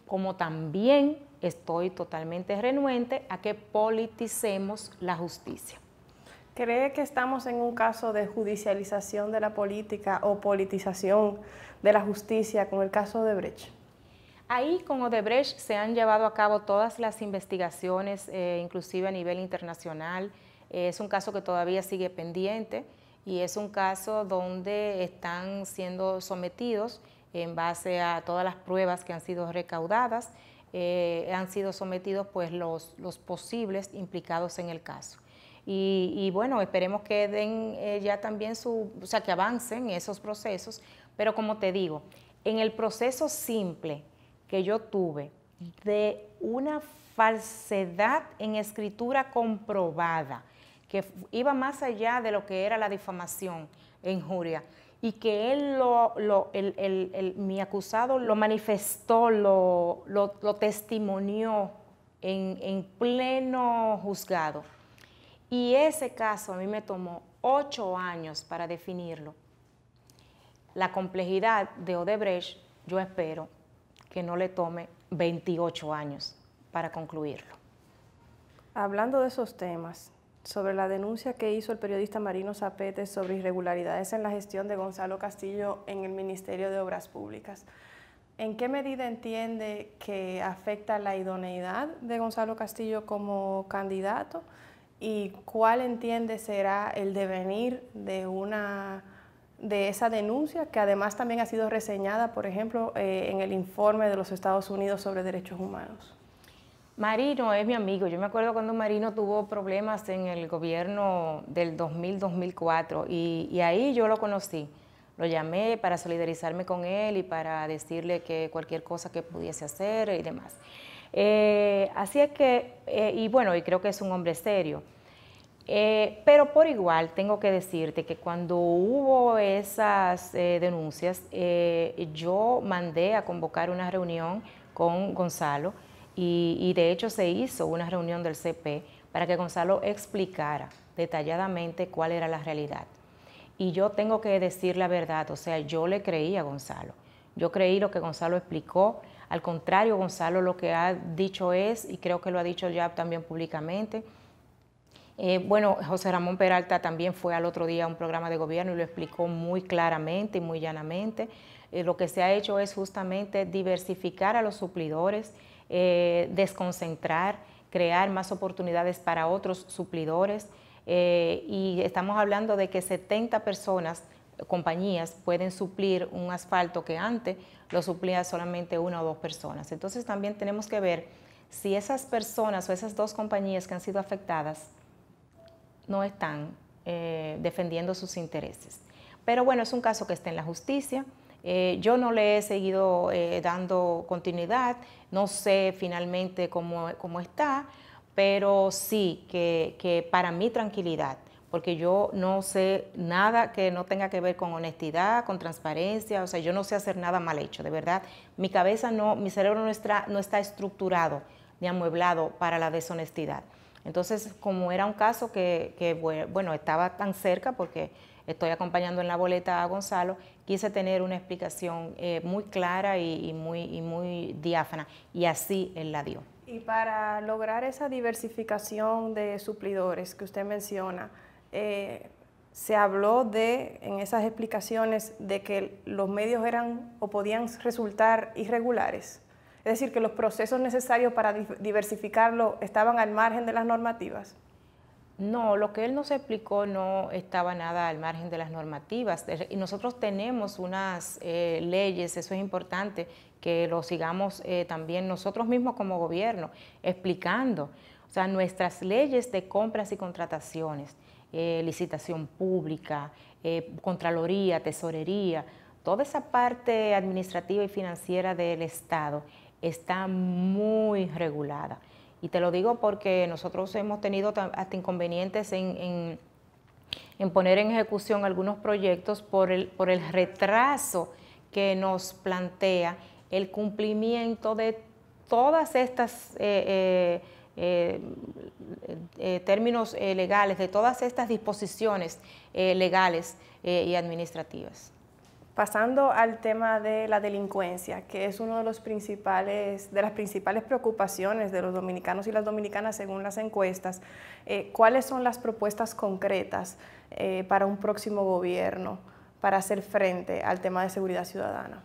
S2: como también estoy totalmente renuente a que
S1: politicemos
S2: la justicia.
S1: ¿Cree que estamos en un caso de judicialización de la política o politización de la justicia con el caso de Brecht?
S2: Ahí con Odebrecht se han llevado a cabo todas las investigaciones, eh, inclusive a nivel internacional. Eh, es un caso que todavía sigue pendiente y es un caso donde están siendo sometidos en base a todas las pruebas que han sido recaudadas, eh, han sido sometidos pues los, posibles implicados en el caso. Y, bueno, esperemos que den eh, ya también su, o sea, que avancen esos procesos, pero como te digo, en el proceso simple que yo tuve de una falsedad en escritura comprobada, que iba más allá de lo que era la difamación en injuria y que él lo, mi acusado lo manifestó, lo, lo, testimonió en, en, pleno juzgado. Y ese caso a mí me tomó ocho años para definirlo. La complejidad de Odebrecht, yo espero que no le tome 28 años para concluirlo.
S1: Hablando de esos temas, sobre la denuncia que hizo el periodista Marino Zapete sobre irregularidades en la gestión de Gonzalo Castillo en el Ministerio de Obras Públicas. ¿En qué medida entiende que afecta la idoneidad de Gonzalo Castillo como candidato? ¿Y cuál entiende será el devenir de, una, de esa denuncia que además también ha sido reseñada, por ejemplo, eh, en el informe de los Estados Unidos sobre derechos humanos?
S2: Marino es mi amigo. Yo me acuerdo cuando Marino tuvo problemas en el gobierno del 2000-2004 y, ahí yo lo conocí. Lo llamé para solidarizarme con él y para decirle que cualquier cosa que pudiese hacer y demás. Eh, así es que, eh, y bueno, y creo que es un hombre serio. Eh, pero por igual tengo que decirte que cuando hubo esas denuncias, yo mandé a convocar una reunión con Gonzalo y, de hecho se hizo una reunión del CP para que Gonzalo explicara detalladamente cuál era la realidad. Y yo tengo que decir la verdad, o sea, yo le creí a Gonzalo. Yo creí lo que Gonzalo explicó. Al contrario, Gonzalo lo que ha dicho es, y creo que lo ha dicho ya también públicamente, eh, bueno, José Ramón Peralta también fue al otro día a un programa de gobierno y lo explicó muy claramente y muy llanamente. Eh, lo que se ha hecho es justamente diversificar a los suplidores, eh, desconcentrar, crear más oportunidades para otros suplidores. Eh, y estamos hablando de que 70 personas, compañías, pueden suplir un asfalto que antes lo suplía solamente una o dos personas. Entonces también tenemos que ver si esas personas o esas dos compañías que han sido afectadas no están eh, defendiendo sus intereses. Pero bueno, es un caso que está en la justicia. Eh, yo no le he seguido eh, dando continuidad, no sé finalmente cómo, está, pero sí que, para mi tranquilidad, porque yo no sé nada que no tenga que ver con honestidad, con transparencia, o sea, yo no sé hacer nada mal hecho, de verdad. Mi cabeza no, mi cerebro no está, no está estructurado ni amueblado para la deshonestidad. Entonces, como era un caso que, que bueno, estaba tan cerca porque estoy acompañando en la boleta a Gonzalo, quise tener una explicación eh, muy clara y, muy, diáfana, y así él la dio.
S1: Y para lograr esa diversificación de suplidores que usted menciona, eh, se habló de, en esas explicaciones, de que los medios eran o podían resultar irregulares. Es decir, que los procesos necesarios para diversificarlo estaban al margen de las normativas.
S2: No, lo que él nos explicó no estaba nada al margen de las normativas. Y nosotros tenemos unas eh, leyes, eso es importante, que lo sigamos eh, también nosotros mismos como gobierno, explicando. O sea, nuestras leyes de compras y contrataciones, eh, licitación pública, contraloría, tesorería, toda esa parte administrativa y financiera del Estado está muy regulada. Y te lo digo porque nosotros hemos tenido hasta inconvenientes en, poner en ejecución algunos proyectos por el, por el retraso que nos plantea el cumplimiento de todas estas eh, eh, eh, términos legales, de todas estas disposiciones legales y administrativas.
S1: Pasando al tema de la delincuencia, que es uno de los de las principales preocupaciones de los dominicanos y las dominicanas según las encuestas, eh, ¿cuáles son las propuestas concretas eh, para un próximo gobierno para hacer frente al tema de seguridad ciudadana?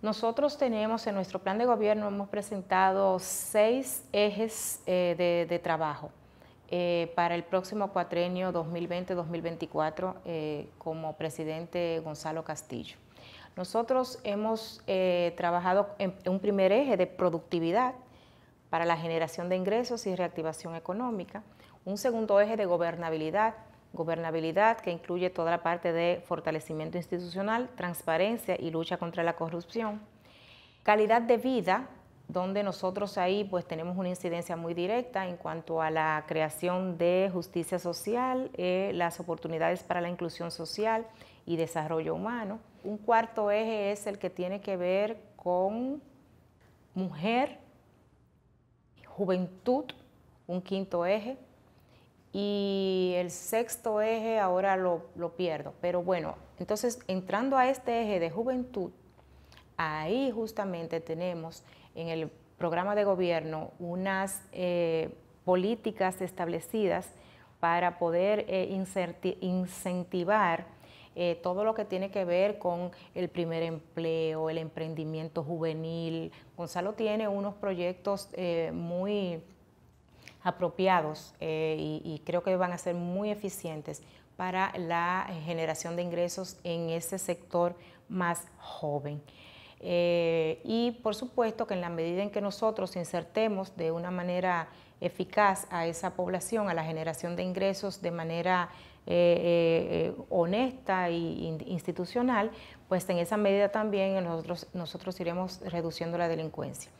S1: Nosotros tenemos
S2: en nuestro plan de gobierno, hemos presentado seis ejes eh, de trabajo. Eh, para el próximo cuatrenio 2020-2024 eh, como presidente Gonzalo Castillo. Nosotros hemos eh, trabajado en un primer eje de productividad para la generación de ingresos y reactivación económica, un segundo eje de gobernabilidad, gobernabilidad que incluye toda la parte de fortalecimiento institucional, transparencia y lucha contra la corrupción, calidad de vida donde nosotros ahí pues tenemos una incidencia muy directa en cuanto a la creación de justicia social, eh, las oportunidades para la inclusión social y desarrollo humano. Un cuarto eje es el que tiene que ver con mujer, juventud, un quinto eje, y el sexto eje ahora lo, lo pierdo, pero bueno, entonces entrando a este eje de juventud, ahí justamente tenemos en el programa de gobierno unas eh, políticas establecidas para poder eh, incentivar eh, todo lo que tiene que ver con el primer empleo, el emprendimiento juvenil. Gonzalo tiene unos proyectos muy apropiados y creo que van a ser muy eficientes para la generación de ingresos en ese sector más joven. Eh, y por supuesto que en la medida en que nosotros insertemos de una manera eficaz a esa población, a la generación de ingresos de manera eh, eh, honesta e institucional, pues en esa medida también nosotros, iremos reduciendo la delincuencia.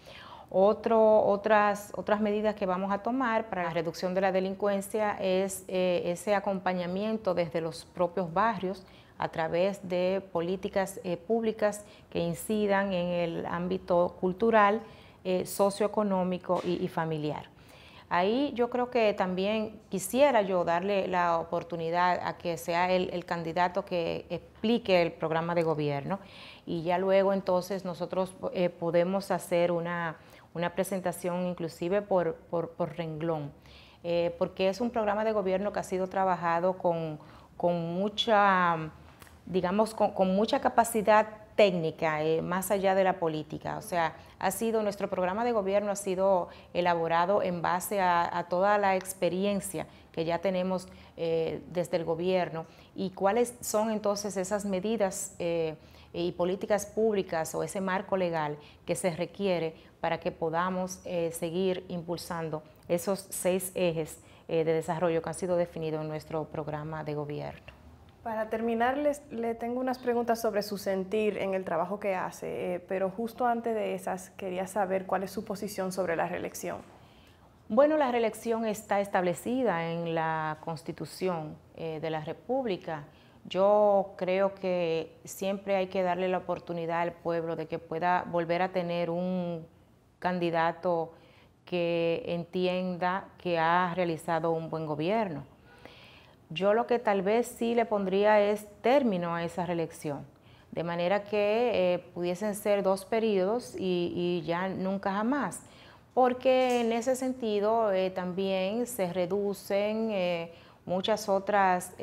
S2: otras medidas que vamos a tomar para la reducción de la delincuencia es ese acompañamiento desde los propios barrios, a través de políticas eh, públicas que incidan en el ámbito cultural, eh, socioeconómico y, familiar. Ahí yo creo que también quisiera yo darle la oportunidad a que sea el, candidato que explique el programa de gobierno y ya luego entonces nosotros eh, podemos hacer una, presentación inclusive por, renglón, porque es un programa de gobierno que ha sido trabajado con mucha digamos, con, mucha capacidad técnica, eh, más allá de la política. O sea, ha sido, nuestro programa de gobierno ha sido elaborado en base a, toda la experiencia que ya tenemos eh, desde el gobierno y cuáles son entonces esas medidas eh, y políticas públicas o ese marco legal que se requiere para que podamos seguir impulsando esos seis ejes de desarrollo que han sido definidos en nuestro programa de gobierno.
S1: Para terminar, les, le tengo unas preguntas sobre su sentir en el trabajo que hace, eh, pero justo antes de esas quería saber cuál es su posición sobre la reelección. Bueno, la reelección está
S2: establecida en la Constitución eh, de la República. Yo creo que siempre hay que darle la oportunidad al pueblo de que pueda volver a tener un candidato que entienda que ha realizado un buen gobierno. Yo lo que tal vez sí le pondría es término a esa reelección, de manera que eh, pudiesen ser dos periodos y, ya nunca jamás, porque en ese sentido eh, también se reducen eh, muchas otras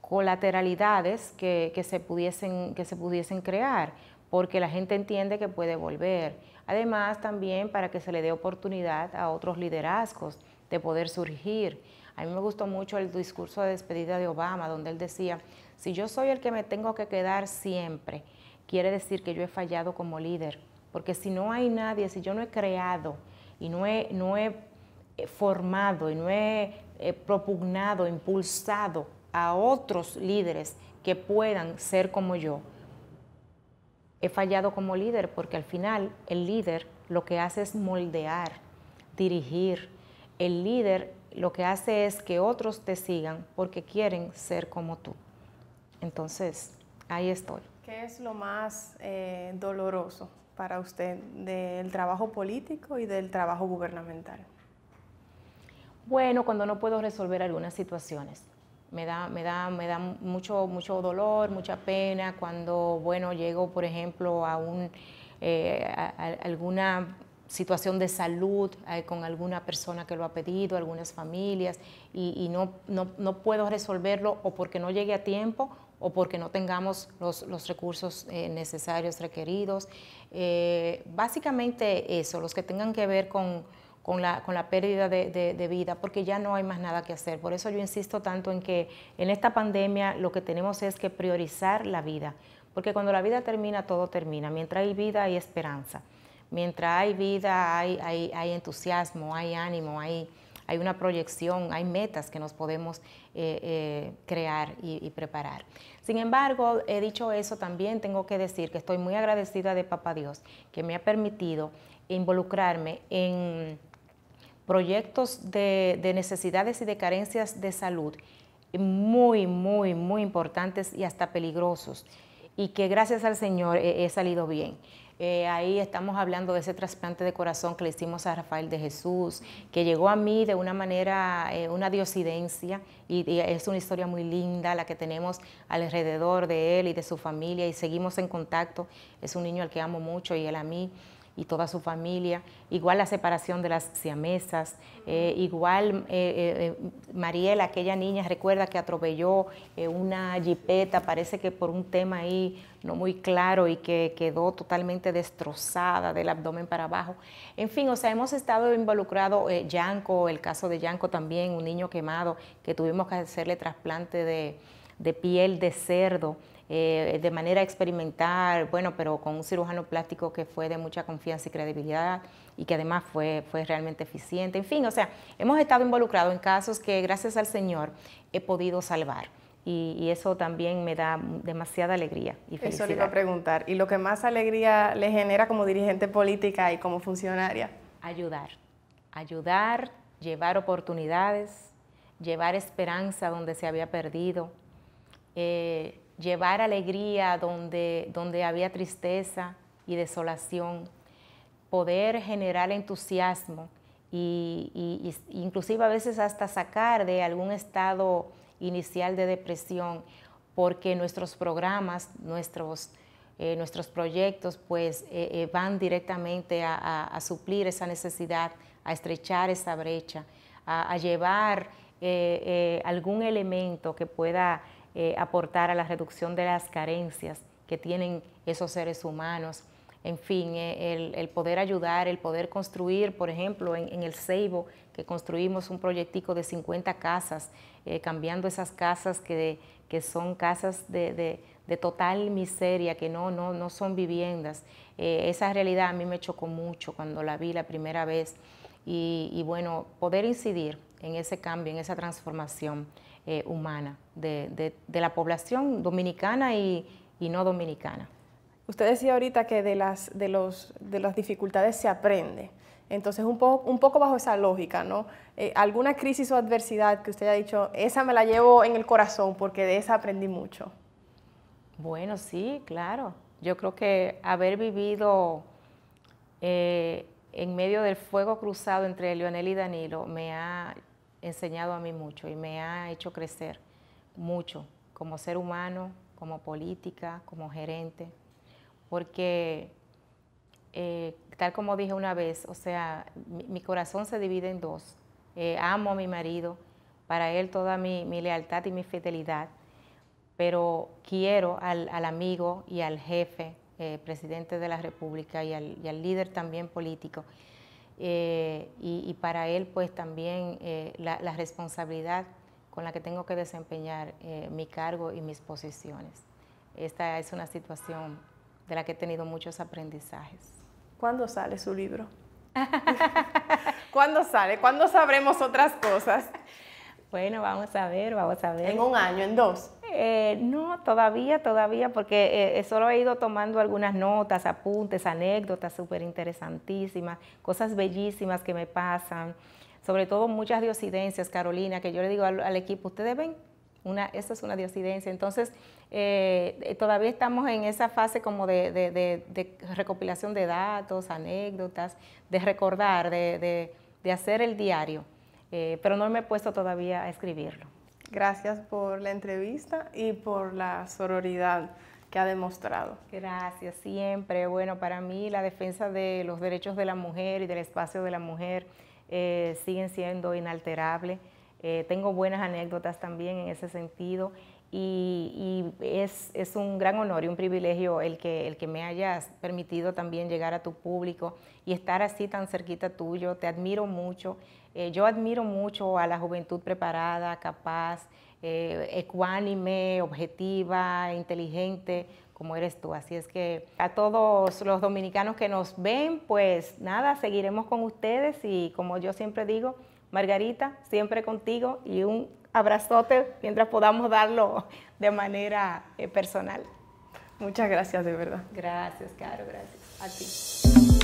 S2: colateralidades que se pudiesen crear, porque la gente entiende que puede volver. Además, también para que se le dé oportunidad a otros liderazgos de poder surgir. A mí me gustó mucho el discurso de despedida de Obama, donde él decía, si yo soy el que me tengo que quedar siempre, quiere decir que yo he fallado como líder, porque si no hay nadie, si yo no he creado y no he, no he eh, formado y no he eh, propugnado, impulsado a otros líderes que puedan ser como yo, he fallado como líder porque al final el líder lo que hace es moldear, dirigir. El líder lo que hace es que otros te sigan porque quieren ser como tú. Entonces, ahí estoy.
S1: ¿Qué es lo más eh, doloroso para usted del trabajo político y del trabajo gubernamental?
S2: Bueno, cuando no puedo resolver algunas situaciones. Me da, me da, me da mucho, mucho dolor, mucha pena cuando, bueno, llego, por ejemplo, a, un, eh, a alguna situación de salud eh, con alguna persona que lo ha pedido, algunas familias, y, no, no, puedo resolverlo o porque no llegue a tiempo o porque no tengamos los, recursos eh, necesarios, requeridos. Eh, básicamente eso, los que tengan que ver con, la, pérdida de vida, porque ya no hay más nada que hacer. Por eso yo insisto tanto en que en esta pandemia lo que tenemos es que priorizar la vida, porque cuando la vida termina, todo termina. Mientras hay vida, hay esperanza mientras hay vida, hay, entusiasmo, hay ánimo, hay, una proyección, hay metas que nos podemos eh, eh, crear y, preparar. Sin embargo, he dicho eso, también tengo que decir que estoy muy agradecida de Papá Dios, que me ha permitido involucrarme en proyectos de, de necesidades y de carencias de salud muy, muy, muy importantes y hasta peligrosos y que gracias al Señor he, salido bien. Eh, ahí estamos hablando de ese trasplante de corazón que le hicimos a Rafael de Jesús, que llegó a mí de una manera, eh, una diosidencia, y, es una historia muy linda la que tenemos alrededor de él y de su familia, y seguimos en contacto. Es un niño al que amo mucho y él a mí y toda su familia, igual la separación de las siamesas, eh, igual Mariel eh, eh, Mariela, aquella niña, recuerda que atropelló una jipeta, parece que por un tema ahí no muy claro y que quedó totalmente destrozada del abdomen para abajo. En fin, o sea, hemos estado involucrado, Yanko, el caso de Yanko también, un niño quemado, que tuvimos que hacerle trasplante de piel de cerdo eh, de manera experimental, bueno, pero con un cirujano plástico que fue de mucha confianza y credibilidad y que además fue, fue realmente eficiente. En fin, o sea, hemos estado involucrados en casos que gracias al Señor he podido salvar. Y, eso también me da demasiada alegría y felicidad. Eso le iba a
S1: preguntar. ¿Y lo que más alegría le genera como dirigente
S2: política y como funcionaria? Ayudar. Ayudar, llevar oportunidades, llevar esperanza donde se había perdido. Eh, llevar alegría donde, donde había tristeza y desolación, poder generar entusiasmo e inclusive a veces hasta sacar de algún estado inicial de depresión, porque nuestros programas, nuestros, eh, nuestros proyectos, pues eh, eh, van directamente a, suplir esa necesidad, a estrechar esa brecha, a llevar algún elemento que pueda eh, aportar a la reducción de las carencias que tienen esos seres humanos. En fin, eh, el, poder ayudar, el poder construir, por ejemplo, en, el Ceibo, que construimos un proyectico de 50 casas, eh, cambiando esas casas que, son casas de, total miseria, que no, no, no son viviendas. esa realidad a mí me chocó mucho cuando la vi la primera vez. y bueno, poder incidir en ese cambio, en esa transformación. Eh, humana de, la población dominicana y, no dominicana.
S1: Usted decía ahorita que de las, de los, de las dificultades se aprende. Entonces, un, un poco bajo esa lógica, ¿no? Eh, ¿Alguna crisis o adversidad que usted haya dicho, esa me la llevo en el corazón porque de esa aprendí mucho?
S2: Bueno, sí, claro. Yo creo que haber vivido eh, en medio del fuego cruzado entre Leonel y Danilo me ha enseñado a mí mucho y me ha hecho crecer mucho como ser humano, como política, como gerente, porque eh, tal como dije una vez, o sea, mi, corazón se divide en dos. Eh, amo a mi marido, para él toda mi, mi lealtad y mi fidelidad, pero quiero al, al amigo y al jefe, eh, presidente de la República y al, y al líder también político eh, y, para él pues también eh, la, responsabilidad con la que tengo que desempeñar eh, mi cargo y mis posiciones. Esta es una situación de la que he tenido muchos aprendizajes.
S1: ¿Cuándo sale su libro? ¿Cuándo sale? ¿Cuándo sabremos otras cosas? Bueno, vamos a ver, vamos a ver. ¿En un año, en dos? Eh,
S2: no, todavía, todavía, porque eh, eh, solo he ido tomando algunas notas, apuntes, anécdotas súper interesantísimas, cosas bellísimas que me pasan, sobre todo muchas diocidencias, Carolina, que yo le digo al, equipo, ustedes ven, una, eso es una diocidencia. Entonces, todavía estamos en esa fase como de, recopilación de datos, anécdotas, de recordar, de hacer el diario. Eh, pero no me he puesto todavía a escribirlo.
S1: Gracias por la entrevista y por
S2: la sororidad que ha demostrado. Gracias, siempre. Bueno, para mí la defensa de los derechos de la mujer y del espacio de la mujer eh, siguen siendo inalterables. Eh, tengo buenas anécdotas también en ese sentido y, es, un gran honor y un privilegio el que, el que me hayas permitido también llegar a tu público y estar así tan cerquita tuyo. Te admiro mucho. Eh, yo admiro mucho a la juventud preparada, capaz, eh, ecuánime, objetiva, inteligente, como eres tú. Así es que a todos los dominicanos que nos ven, pues nada, seguiremos con ustedes y como yo siempre digo, Margarita, siempre contigo y un abrazote mientras podamos darlo de manera eh, personal. Muchas gracias, de verdad. Gracias, Caro, gracias.
S1: A ti.